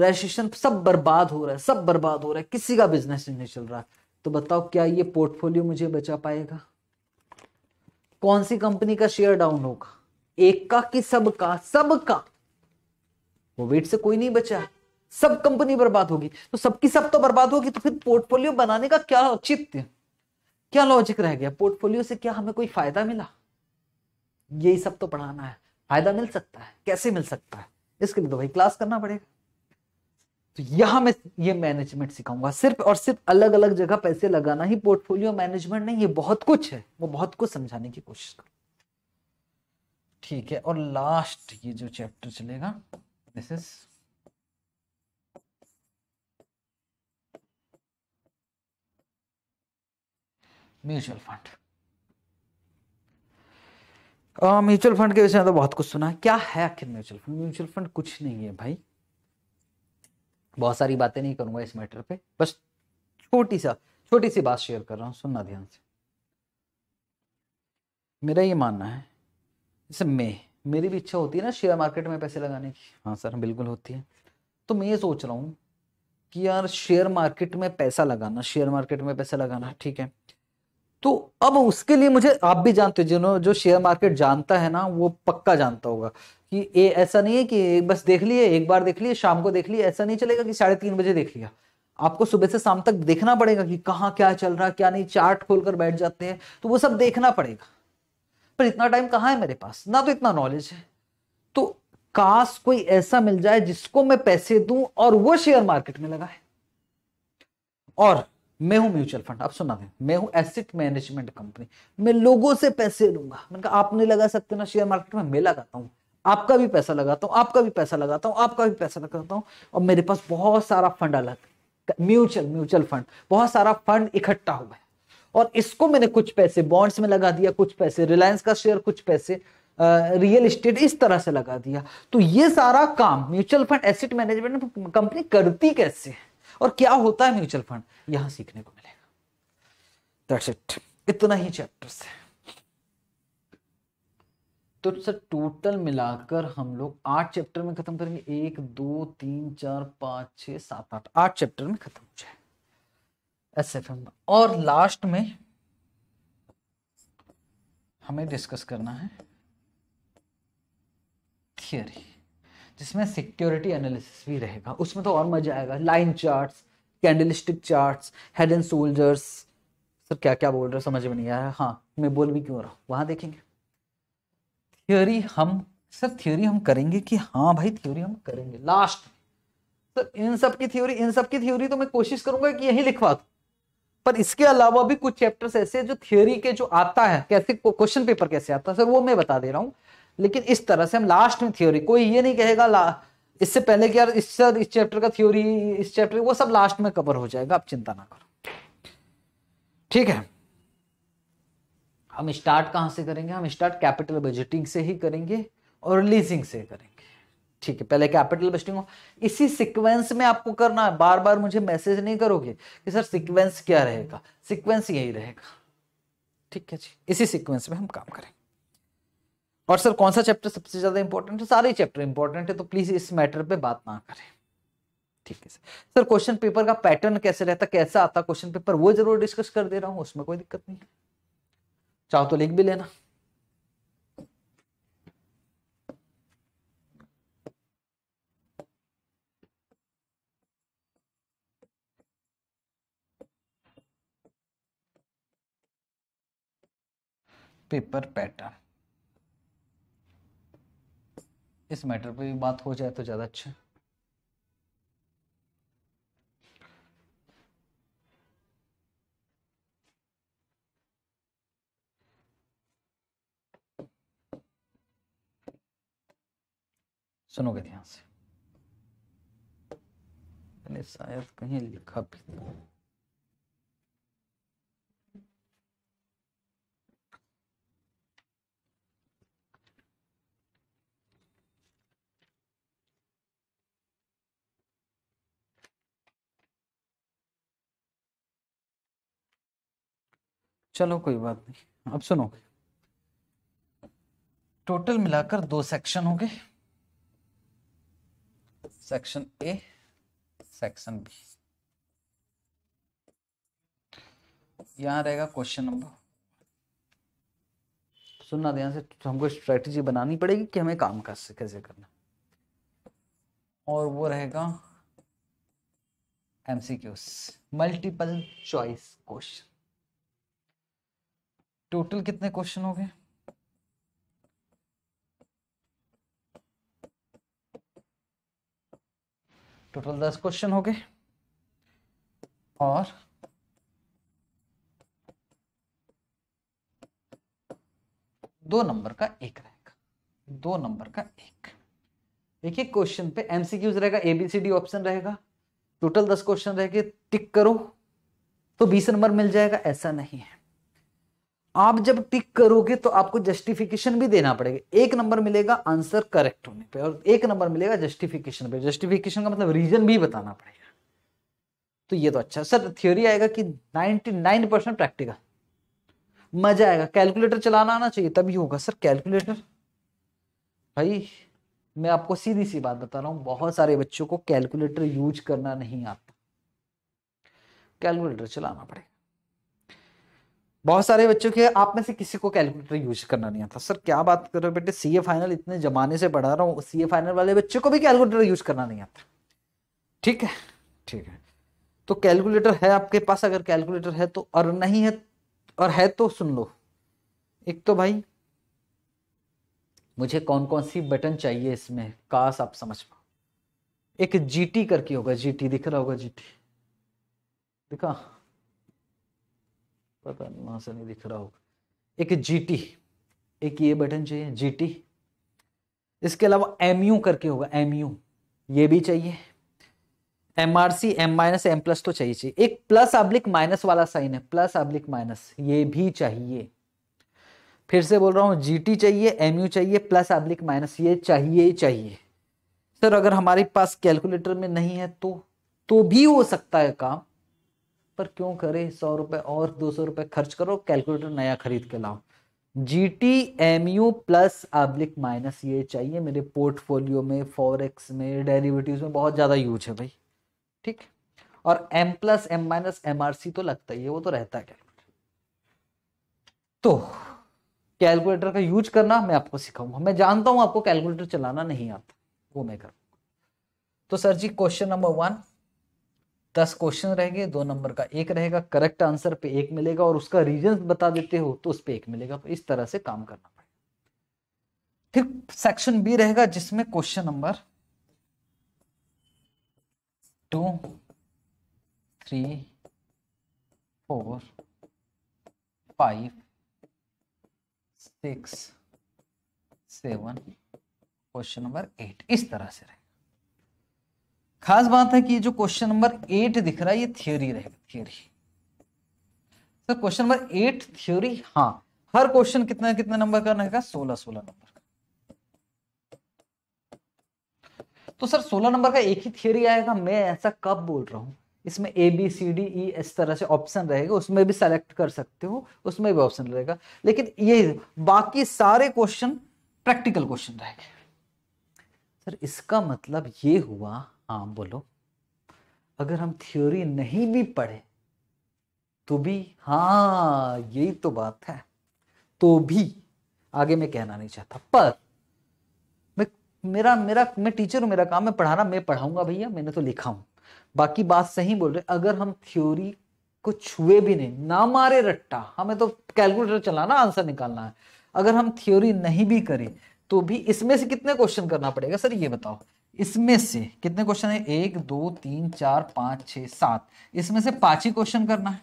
रेसिशन सब बर्बाद हो रहा है सब बर्बाद हो रहा है किसी का बिजनेस नहीं चल रहा तो बताओ क्या ये पोर्टफोलियो मुझे बचा पाएगा कौन सी कंपनी का शेयर डाउन होगा एक का कि सब का सब का कोविड से कोई नहीं बचा सब कंपनी बर्बाद होगी तो सबकी सब तो बर्बाद होगी तो फिर पोर्टफोलियो बनाने का क्या औचित्य क्या लॉजिक रह गया पोर्टफोलियो से क्या हमें कोई फायदा मिला यही सब तो पढ़ाना है फायदा मिल सकता है कैसे मिल सकता है इसके लिए तो भाई क्लास करना पड़ेगा तो यहां मैं ये मैनेजमेंट सिखाऊंगा सिर्फ और सिर्फ अलग अलग जगह पैसे लगाना ही पोर्टफोलियो मैनेजमेंट नहीं ये बहुत कुछ है वो बहुत कुछ समझाने की कोशिश कर ठीक है और लास्ट ये जो चैप्टर चलेगा this is mutual fund mutual fund के विषय में तो बहुत कुछ सुना है क्या है आखिर म्यूचुअल फंड म्यूचुअल फंड कुछ नहीं है भाई बहुत सारी बातें नहीं करूंगा इस मैटर पे बस छोटी सा छोटी सी बात शेयर कर रहा हूँ सुनना ध्यान से मेरा ये मानना है जैसे मैं मेरी भी इच्छा होती है ना शेयर मार्केट में पैसे लगाने की हाँ सर बिल्कुल होती है तो मैं ये सोच रहा हूँ कि यार शेयर मार्केट में पैसा लगाना शेयर मार्केट में पैसा लगाना ठीक है तो अब उसके लिए मुझे आप भी जानते हो जिन्होंने जो शेयर मार्केट जानता है ना वो पक्का जानता होगा कि ए ऐसा नहीं है कि बस देख लिए एक बार देख लिए शाम को देख लिए ऐसा नहीं चलेगा कि साढ़े तीन बजे देख लिया आपको सुबह से शाम तक देखना पड़ेगा कि कहाँ क्या चल रहा है क्या नहीं चार्ट खोलकर बैठ जाते हैं तो वो सब देखना पड़ेगा पर इतना टाइम कहाँ है मेरे पास ना तो इतना नॉलेज है तो काश कोई ऐसा मिल जाए जिसको मैं पैसे दूं और वो शेयर मार्केट में लगाए और मैं हूं म्यूचुअल फंड आप सुना मैं मैं हूं एसेट मैनेजमेंट कंपनी मैं लोगों से पैसे लूंगा मैंने कहा आप नहीं लगा सकते ना शेयर मार्केट में मैं लगाता हूं आपका भी पैसा लगाता हूँ आपका भी पैसा लगाता हूँ आपका भी पैसा लगाता हूँ और मेरे पास बहुत सारा फंड अलग म्यूचुअल म्यूचुअल फंड बहुत सारा फंड इकट्ठा हुआ है और इसको मैंने कुछ पैसे बॉन्ड्स में लगा दिया कुछ पैसे रिलायंस का शेयर कुछ पैसे रियल इस्टेट इस तरह से लगा दिया तो ये सारा काम mutual fund asset management company करती कैसे है और क्या होता है म्यूचुअल फंड यहां सीखने को मिलेगा दैट्स इट इतना ही चैप्टर है तो सर टोटल मिलाकर हम लोग आठ चैप्टर में खत्म करेंगे एक दो तीन चार पांच छह सात आठ आठ चैप्टर में खत्म हो जाए एस एफ एम और लास्ट में हमें डिस्कस करना है थियरी जिसमें सिक्योरिटी एनालिसिस भी रहेगा उसमें तो और मजा आएगा line charts candlestick charts head and soldiers sir क्या क्या बोल रहे हो समझ में नहीं आया हाँ मैं बोल भी क्यों रहा हूँ वहां देखेंगे थ्योरी हम सर थ्योरी हम करेंगे कि हाँ भाई थ्योरी हम करेंगे लास्ट सर इन सब की थ्योरी इन सब की थ्योरी तो मैं कोशिश करूंगा कि यही लिखवा दू पर इसके अलावा भी कुछ चैप्टर्स ऐसे जो थ्योरी के जो आता है कैसे क्वेश्चन पेपर कैसे आता है सर वो मैं बता दे रहा हूँ लेकिन इस तरह से हम लास्ट में थ्योरी कोई ये नहीं कहेगा इससे पहले कि यार इस इस चैप्टर का थ्योरी इस चैप्टर वो सब लास्ट में कवर हो जाएगा आप चिंता ना करो ठीक है हम स्टार्ट कहां से करेंगे हम स्टार्ट कैपिटल बजटिंग से ही करेंगे और रिलीजिंग से करेंगे ठीक है पहले कैपिटल बजटिंग हो इसी सीक्वेंस में आपको करना है बार बार मुझे मैसेज नहीं करोगे कि सर सीक्वेंस क्या रहेगा सीक्वेंस यही रहेगा ठीक है जी इसी सीक्वेंस में हम काम करेंगे और सर कौन सा चैप्टर सबसे ज़्यादा इंपॉर्टेंट है सारे चैप्टर इंपॉर्टेंट है तो प्लीज़ इस मैटर पे बात ना करें ठीक है सर क्वेश्चन पेपर का पैटर्न कैसे रहता कैसा आता क्वेश्चन पेपर वो जरूर डिस्कस कर दे रहा हूं उसमें कोई दिक्कत नहीं है चाहो तो लिख भी लेना पेपर पैटर्न इस मैटर पे भी बात हो जाए तो ज़्यादा अच्छा सुनोगे ध्यान से मैंने शायद कहीं लिखा भी था चलो कोई बात नहीं अब सुनो टोटल मिलाकर दो सेक्शन होंगे सेक्शन ए सेक्शन बी यहां रहेगा क्वेश्चन नंबर सुनना ध्यान से तो हमको स्ट्रेटजी बनानी पड़ेगी कि हमें काम कैसे कैसे करना और वो रहेगा MCQs multiple choice question total कितने क्वेश्चन हो गए टोटल दस क्वेश्चन हो गए और दो नंबर का एक रहेगा दो नंबर का एक एक एक क्वेश्चन पे एमसीक्यूज रहेगा एबीसीडी ऑप्शन रहेगा टोटल दस क्वेश्चन रहेगा टिक करो तो बीस नंबर मिल जाएगा ऐसा नहीं है आप जब टिक करोगे तो आपको जस्टिफिकेशन भी देना पड़ेगा एक नंबर मिलेगा आंसर करेक्ट होने पे और एक नंबर मिलेगा जस्टिफिकेशन पे जस्टिफिकेशन का मतलब रीजन भी बताना पड़ेगा तो ये तो अच्छा सर थ्योरी आएगा कि 99 परसेंट प्रैक्टिकल मजा आएगा कैलकुलेटर चलाना आना चाहिए तभी होगा सर कैलकुलेटर भाई मैं आपको सीधी सी बात बता रहा हूँ बहुत सारे बच्चों को कैलकुलेटर यूज करना नहीं आता कैलकुलेटर चलाना पड़ेगा बहुत सारे बच्चों के आप में से किसी को कैलकुलेटर यूज करना नहीं आता सर क्या बात कर रहे हो बेटे सी ए फाइनल इतने जमाने से पढ़ा रहा हूँ सी ए फाइनल वाले बच्चे को भी कैलकुलेटर यूज करना नहीं आता ठीक है ठीक है तो कैलकुलेटर है आपके पास अगर कैलकुलेटर है तो और नहीं है और है तो सुन लो एक तो भाई मुझे कौन कौन सी बटन चाहिए इसमें काश आप समझ पाओ एक जीटी करके होगा जीटी दिख रहा होगा जीटी देखा पता नहीं वहां से नहीं दिख रहा होगा एक जीटी एक ये बटन चाहिए जीटी इसके अलावा एम करके होगा एम ये भी चाहिए M R C M minus M plus तो चाहिए चाहिए एक प्लस अब्लिक माइनस वाला साइन है प्लस अब्लिक माइनस ये भी चाहिए फिर से बोल रहा हूँ टी चाहिए एम चाहिए प्लस अब्लिक माइनस ये चाहिए ही चाहिए सर अगर हमारे पास कैलकुलेटर में नहीं है तो तो भी हो सकता है काम पर क्यों करे सौ रुपए और दो सौ रुपए खर्च करो कैलकुलेटर नया खरीद के लाओ G T M U plus oblique minus ये चाहिए मेरे पोर्टफोलियो में फॉरेक्स में डेरिवेटिव्स में बहुत ज़्यादा यूज है भाई ठीक और M plus M minus M R C तो लगता ही है वो तो रहता है कैलकुलेटर तो कैलकुलेटर का यूज करना मैं आपको सिखाऊंगा मैं जानता हूं आपको कैलकुलेटर चलाना नहीं आता वो मैं करूंगा तो sir ji question number one दस क्वेश्चन रहेंगे दो नंबर का एक रहेगा करेक्ट आंसर पे एक मिलेगा और उसका रीजन बता देते हो तो उस पर एक मिलेगा तो इस तरह से काम करना पड़ेगा फिर सेक्शन बी रहेगा जिसमें question number two three four five six seven question number eight इस तरह से रहेगा खास बात है कि जो क्वेश्चन नंबर एट दिख रहा है ये थियोरी रहेगा theory sir question number eight theory हाँ हर क्वेश्चन कितना कितने नंबर का रहेगा सोलह सोलह नंबर तो सर सोलह नंबर का एक ही थियोरी आएगा मैं ऐसा कब बोल रहा हूं इसमें ए बी सी डी ई इस तरह से ऑप्शन रहेगा उसमें भी सेलेक्ट कर सकते हो उसमें भी ऑप्शन रहेगा लेकिन ये बाकी सारे क्वेश्चन प्रैक्टिकल क्वेश्चन रहेगा सर इसका मतलब ये हुआ हाँ बोलो अगर हम थ्योरी नहीं भी पढ़े तो भी हाँ यही तो बात है तो भी आगे मैं कहना नहीं चाहता पर मैं मेरा मेरा मैं टीचर हूं मेरा काम है पढ़ाना मैं पढ़ाऊंगा भैया मैंने तो लिखा हूं बाकी बात सही बोल रहे अगर हम थ्योरी को छुए भी नहीं ना मारे रट्टा हमें तो कैलकुलेटर चलाना आंसर निकालना है अगर हम थ्योरी नहीं भी करें तो भी इसमें से कितने क्वेश्चन करना पड़ेगा सर ये बताओ इसमें से कितने क्वेश्चन है एक दो तीन चार पांच छह सात इसमें से पांच ही क्वेश्चन करना है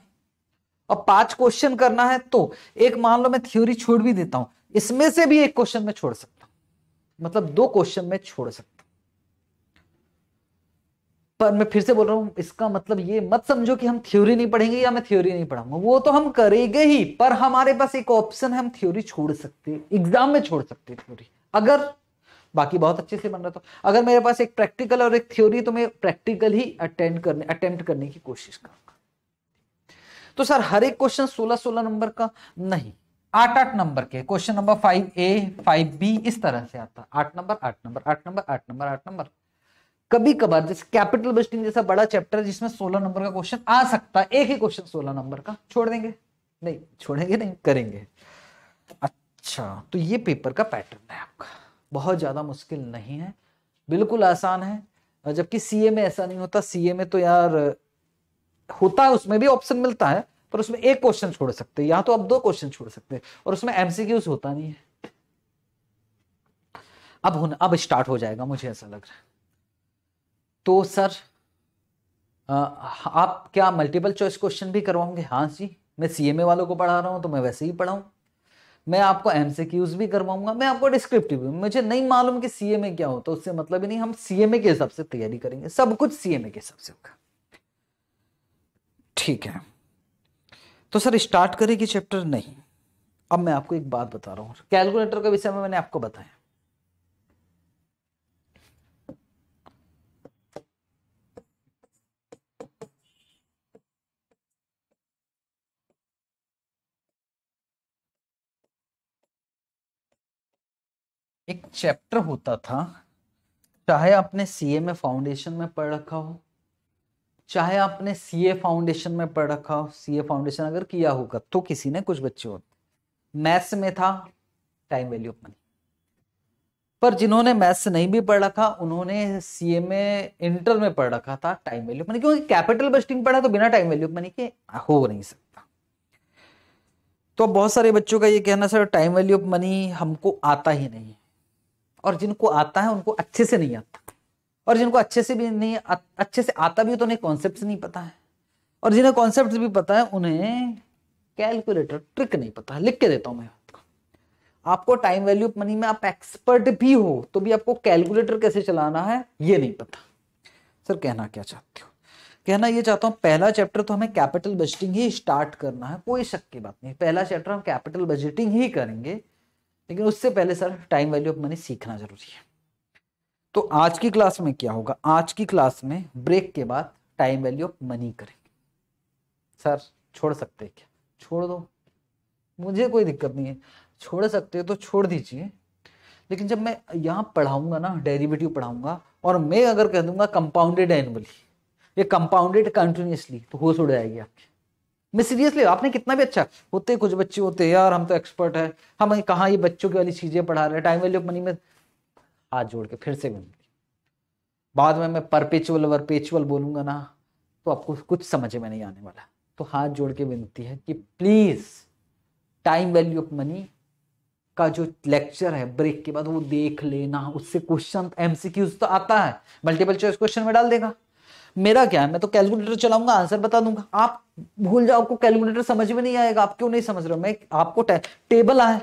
और पांच क्वेश्चन करना है तो एक मान लो मैं थ्योरी छोड़ भी देता हूं इसमें से भी एक क्वेश्चन में छोड़ सकता हूं मतलब दो क्वेश्चन में छोड़ सकता पर मैं फिर से बोल रहा हूं इसका मतलब ये मत समझो कि हम थ्योरी नहीं पढ़ेंगे या मैं थ्योरी नहीं पढ़ाऊंगा वो तो हम करेंगे ही पर हमारे पास एक ऑप्शन है हम थ्योरी छोड़ सकते एग्जाम में छोड़ सकते थ्योरी अगर बाकी बहुत अच्छे से बन रहा था तो अगर मेरे पास एक प्रैक्टिकल और एक थ्योरी तो मैं प्रैक्टिकल ही अटेंड करने अटेम्प्ट करने की कोशिश करूंगा तो सर हर एक क्वेश्चन सोलह सोलह नंबर का नहीं आठ आठ नंबर के question number five A five B इस तरह से आता आठ नंबर आठ नंबर आठ नंबर आठ नंबर आठ नंबर कभी कभार जैसे कैपिटल बस्टिंग जैसा बड़ा चैप्टर है जिसमें सोलह नंबर का क्वेश्चन आ सकता है एक ही क्वेश्चन सोलह नंबर का छोड़ देंगे नहीं छोड़ेंगे नहीं करेंगे अच्छा तो ये पेपर का पैटर्न है आपका बहुत ज़्यादा मुश्किल नहीं है बिल्कुल आसान है जबकि सी में ऐसा नहीं होता सी में तो यार होता है उसमें भी ऑप्शन मिलता है पर उसमें एक क्वेश्चन छोड़ सकते हैं यहां तो आप दो क्वेश्चन छोड़ सकते हैं और उसमें एमसीक्यूज होता नहीं है अब होना अब स्टार्ट हो जाएगा मुझे ऐसा लग रहा है तो सर आप क्या मल्टीपल चॉइस क्वेश्चन भी करवाओगे हाँ जी मैं सीएमए वालों को पढ़ा रहा हूं तो मैं वैसे ही पढ़ाऊं मैं आपको एमसीक्यूज भी करवाऊंगा मैं आपको डिस्क्रिप्टिव भी मुझे नहीं मालूम कि सीएमए क्या होता उससे मतलब ही नहीं हम सीएमए के हिसाब से तैयारी करेंगे सब कुछ सीएमए के हिसाब से होगा ठीक है तो सर स्टार्ट करेगी चैप्टर नहीं अब मैं आपको एक बात बता रहा हूँ कैलकुलेटर का विषय में मैंने आपको बताया एक चैप्टर होता था चाहे आपने सी ए फाउंडेशन में पढ़ रखा हो चाहे आपने सी ए फाउंडेशन में पढ़ रखा हो सी ए फाउंडेशन अगर किया होगा तो किसी ने कुछ बच्चे होते मैथ्स में था टाइम वैल्यू ऑफ मनी पर जिन्होंने मैथ्स नहीं भी पढ़ रखा उन्होंने सी ए इंटर में पढ़ रखा था टाइम वैल्यू ऑफ मनी क्योंकि कैपिटल बस्टिंग पढ़ा तो बिना टाइम वैल्यू ऑफ मनी के हो नहीं सकता तो बहुत सारे बच्चों का ये कहना sir time value of money हमको आता ही नहीं है और जिनको आता है उनको अच्छे से नहीं आता और जिनको अच्छे से भी नहीं आ, अच्छे से आता भी हो तो उन्हें कॉन्सेप्ट नहीं पता है और जिन्हें कॉन्सेप्ट भी पता है उन्हें कैलकुलेटर ट्रिक नहीं पता लिख के देता हूं मैं आपको टाइम वैल्यू ऑफ मनी में आप एक्सपर्ट भी हो तो भी आपको कैलकुलेटर कैसे चलाना है ये नहीं पता सर कहना क्या चाहते हो कहना ये चाहता हूँ पहला चैप्टर तो हमें कैपिटल बजटिंग ही स्टार्ट करना है कोई शक की बात नहीं पहला चैप्टर हम कैपिटल बजटिंग ही करेंगे लेकिन उससे पहले sir time value of money सीखना जरूरी है तो आज की क्लास में क्या होगा आज की क्लास में ब्रेक के बाद टाइम वैल्यू ऑफ मनी करेंगे सर छोड़ सकते क्या छोड़ दो मुझे कोई दिक्कत नहीं है छोड़ सकते हो तो छोड़ दीजिए लेकिन जब मैं यहाँ पढ़ाऊंगा ना डेरिवेटिव पढ़ाऊंगा और मैं अगर कह दूंगा कंपाउंडेड एनुअली ये कंपाउंडेड कंटिन्यूसली तो होश उड़ जाएगी आपकी मैं सीरियसली आपने कितना भी अच्छा होते कुछ बच्चे होते यार हम तो एक्सपर्ट है हम कहाँ ये बच्चों की वाली चीज़ें पढ़ा रहे टाइम वैल्यू ऑफ मनी में हाथ जोड़ के फिर से विनती बाद में मैं परपेचुअल वर्पेचुअल बोलूंगा ना तो आपको कुछ समझ में नहीं आने वाला तो हाथ जोड़ के विनती है कि please time value of money का जो लेक्चर है ब्रेक के बाद वो देख लेना उससे क्वेश्चन एमसीक्यूज तो आता है मल्टीपल चॉइस क्वेश्चन में डाल देगा मेरा क्या है मैं तो कैलकुलेटर चलाऊंगा आंसर बता दूंगा आप भूल जाओ आपको कैलकुलेटर समझ में नहीं आएगा आप क्यों नहीं समझ रहे हो मैं आपको टेबल आए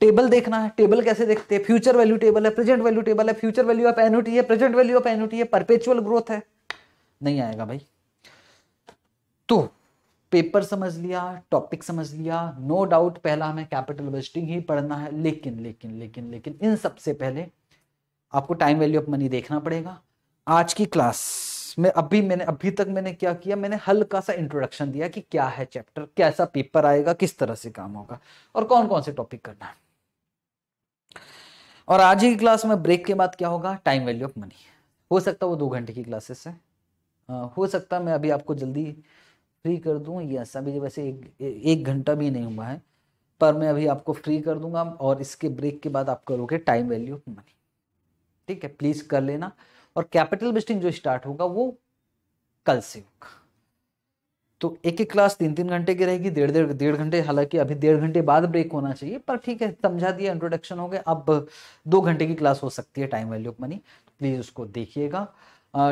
टेबल देखना है टेबल कैसे देखते हैं फ्यूचर वैल्यू टेबल है प्रेजेंट वैल्यू टेबल है फ्यूचर वैल्यू ऑफ एनुटी है प्रेजेंट वैल्यू ऑफ एनुटी है परपेचुअल ग्रोथ है नहीं आएगा भाई तो पेपर समझ लिया टॉपिक समझ लिया नो डाउट पहला हमें कैपिटल बजटिंग ही पढ़ना है लेकिन लेकिन लेकिन लेकिन इन सबसे पहले आपको टाइम वैल्यू ऑफ मनी देखना पड़ेगा आज की क्लास उसमें अभी मैंने अभी तक मैंने क्या किया मैंने हल्का सा इंट्रोडक्शन दिया कि क्या है चैप्टर कैसा पेपर आएगा किस तरह से काम होगा और कौन कौन से टॉपिक करना है और आज ही की क्लास में ब्रेक के बाद क्या होगा टाइम वैल्यू ऑफ मनी हो सकता है वो दो घंटे की क्लासेस है हो सकता है मैं अभी आपको जल्दी फ्री कर दूँ ये ऐसा भी वैसे एक एक घंटा भी नहीं हुआ है पर मैं अभी आपको फ्री कर दूंगा और इसके ब्रेक के बाद आप करोगे टाइम वैल्यू ऑफ मनी ठीक है प्लीज़ कर लेना और कैपिटल बिस्टिंग जो स्टार्ट होगा वो कल से होगा तो एक एक क्लास तीन तीन घंटे की रहेगी डेढ़ डेढ़ डेढ़ घंटे हालांकि अभी डेढ़ घंटे बाद ब्रेक होना चाहिए पर ठीक है समझा दिया इंट्रोडक्शन हो गया अब दो घंटे की क्लास हो सकती है time value of money please उसको देखिएगा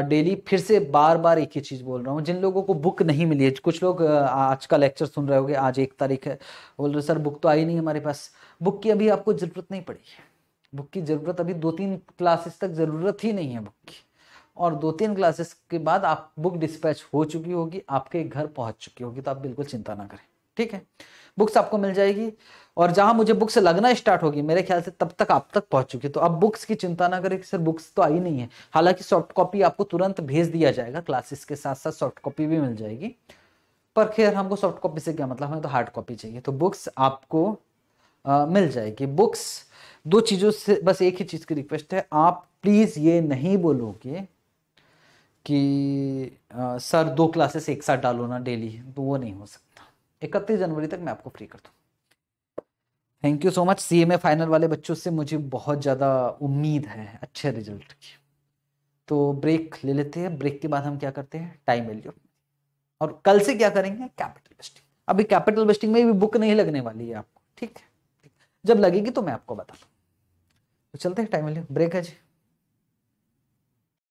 डेली फिर से बार बार एक ही चीज़ बोल रहा हूँ जिन लोगों को बुक नहीं मिली है कुछ लोग आज का लेक्चर सुन रहे होगे आज एक तारीख है बोल रहे सर बुक तो आई नहीं हमारे पास बुक की अभी आपको ज़रूरत नहीं पड़ेगी बुक की ज़रूरत अभी दो तीन क्लासेस तक ज़रूरत ही नहीं है बुक की और दो तीन क्लासेस के बाद आप बुक डिस्पैच हो चुकी होगी आपके घर पहुंच चुकी होगी तो आप बिल्कुल चिंता ना करें ठीक है बुक्स आपको मिल जाएगी और जहां मुझे बुक्स लगना स्टार्ट होगी मेरे ख्याल से तब तक आप तक पहुंच चुकी तो अब बुक्स की चिंता ना करें कि सर बुक्स तो आई नहीं है हालांकि सॉफ्ट कॉपी आपको तुरंत भेज दिया जाएगा क्लासेस के साथ साथ सॉफ्ट कॉपी भी मिल जाएगी पर खैर हमको सॉफ्ट कॉपी से क्या मतलब हमें तो हार्ड कॉपी चाहिए तो बुक्स आपको आ, मिल जाएगी बुक्स दो चीज़ों से बस एक ही चीज़ की रिक्वेस्ट है आप प्लीज़ ये नहीं बोलोगे कि आ, सर दो क्लासेस एक साथ डालो ना डेली तो वो नहीं हो सकता इकतीस जनवरी तक मैं आपको फ्री कर दूँ thank you so much C A final वाले बच्चों से मुझे बहुत ज़्यादा उम्मीद है अच्छे रिजल्ट की तो ब्रेक ले लेते हैं ब्रेक के बाद हम क्या करते हैं टाइम वैल्यू और कल से क्या करेंगे कैपिटल बेस्टिंग अभी कैपिटल बेस्टिंग में भी बुक नहीं लगने वाली है आपको ठीक है जब लगेगी तो मैं आपको बता दूँ तो चलते हैं टाइम ले ब्रेक है जी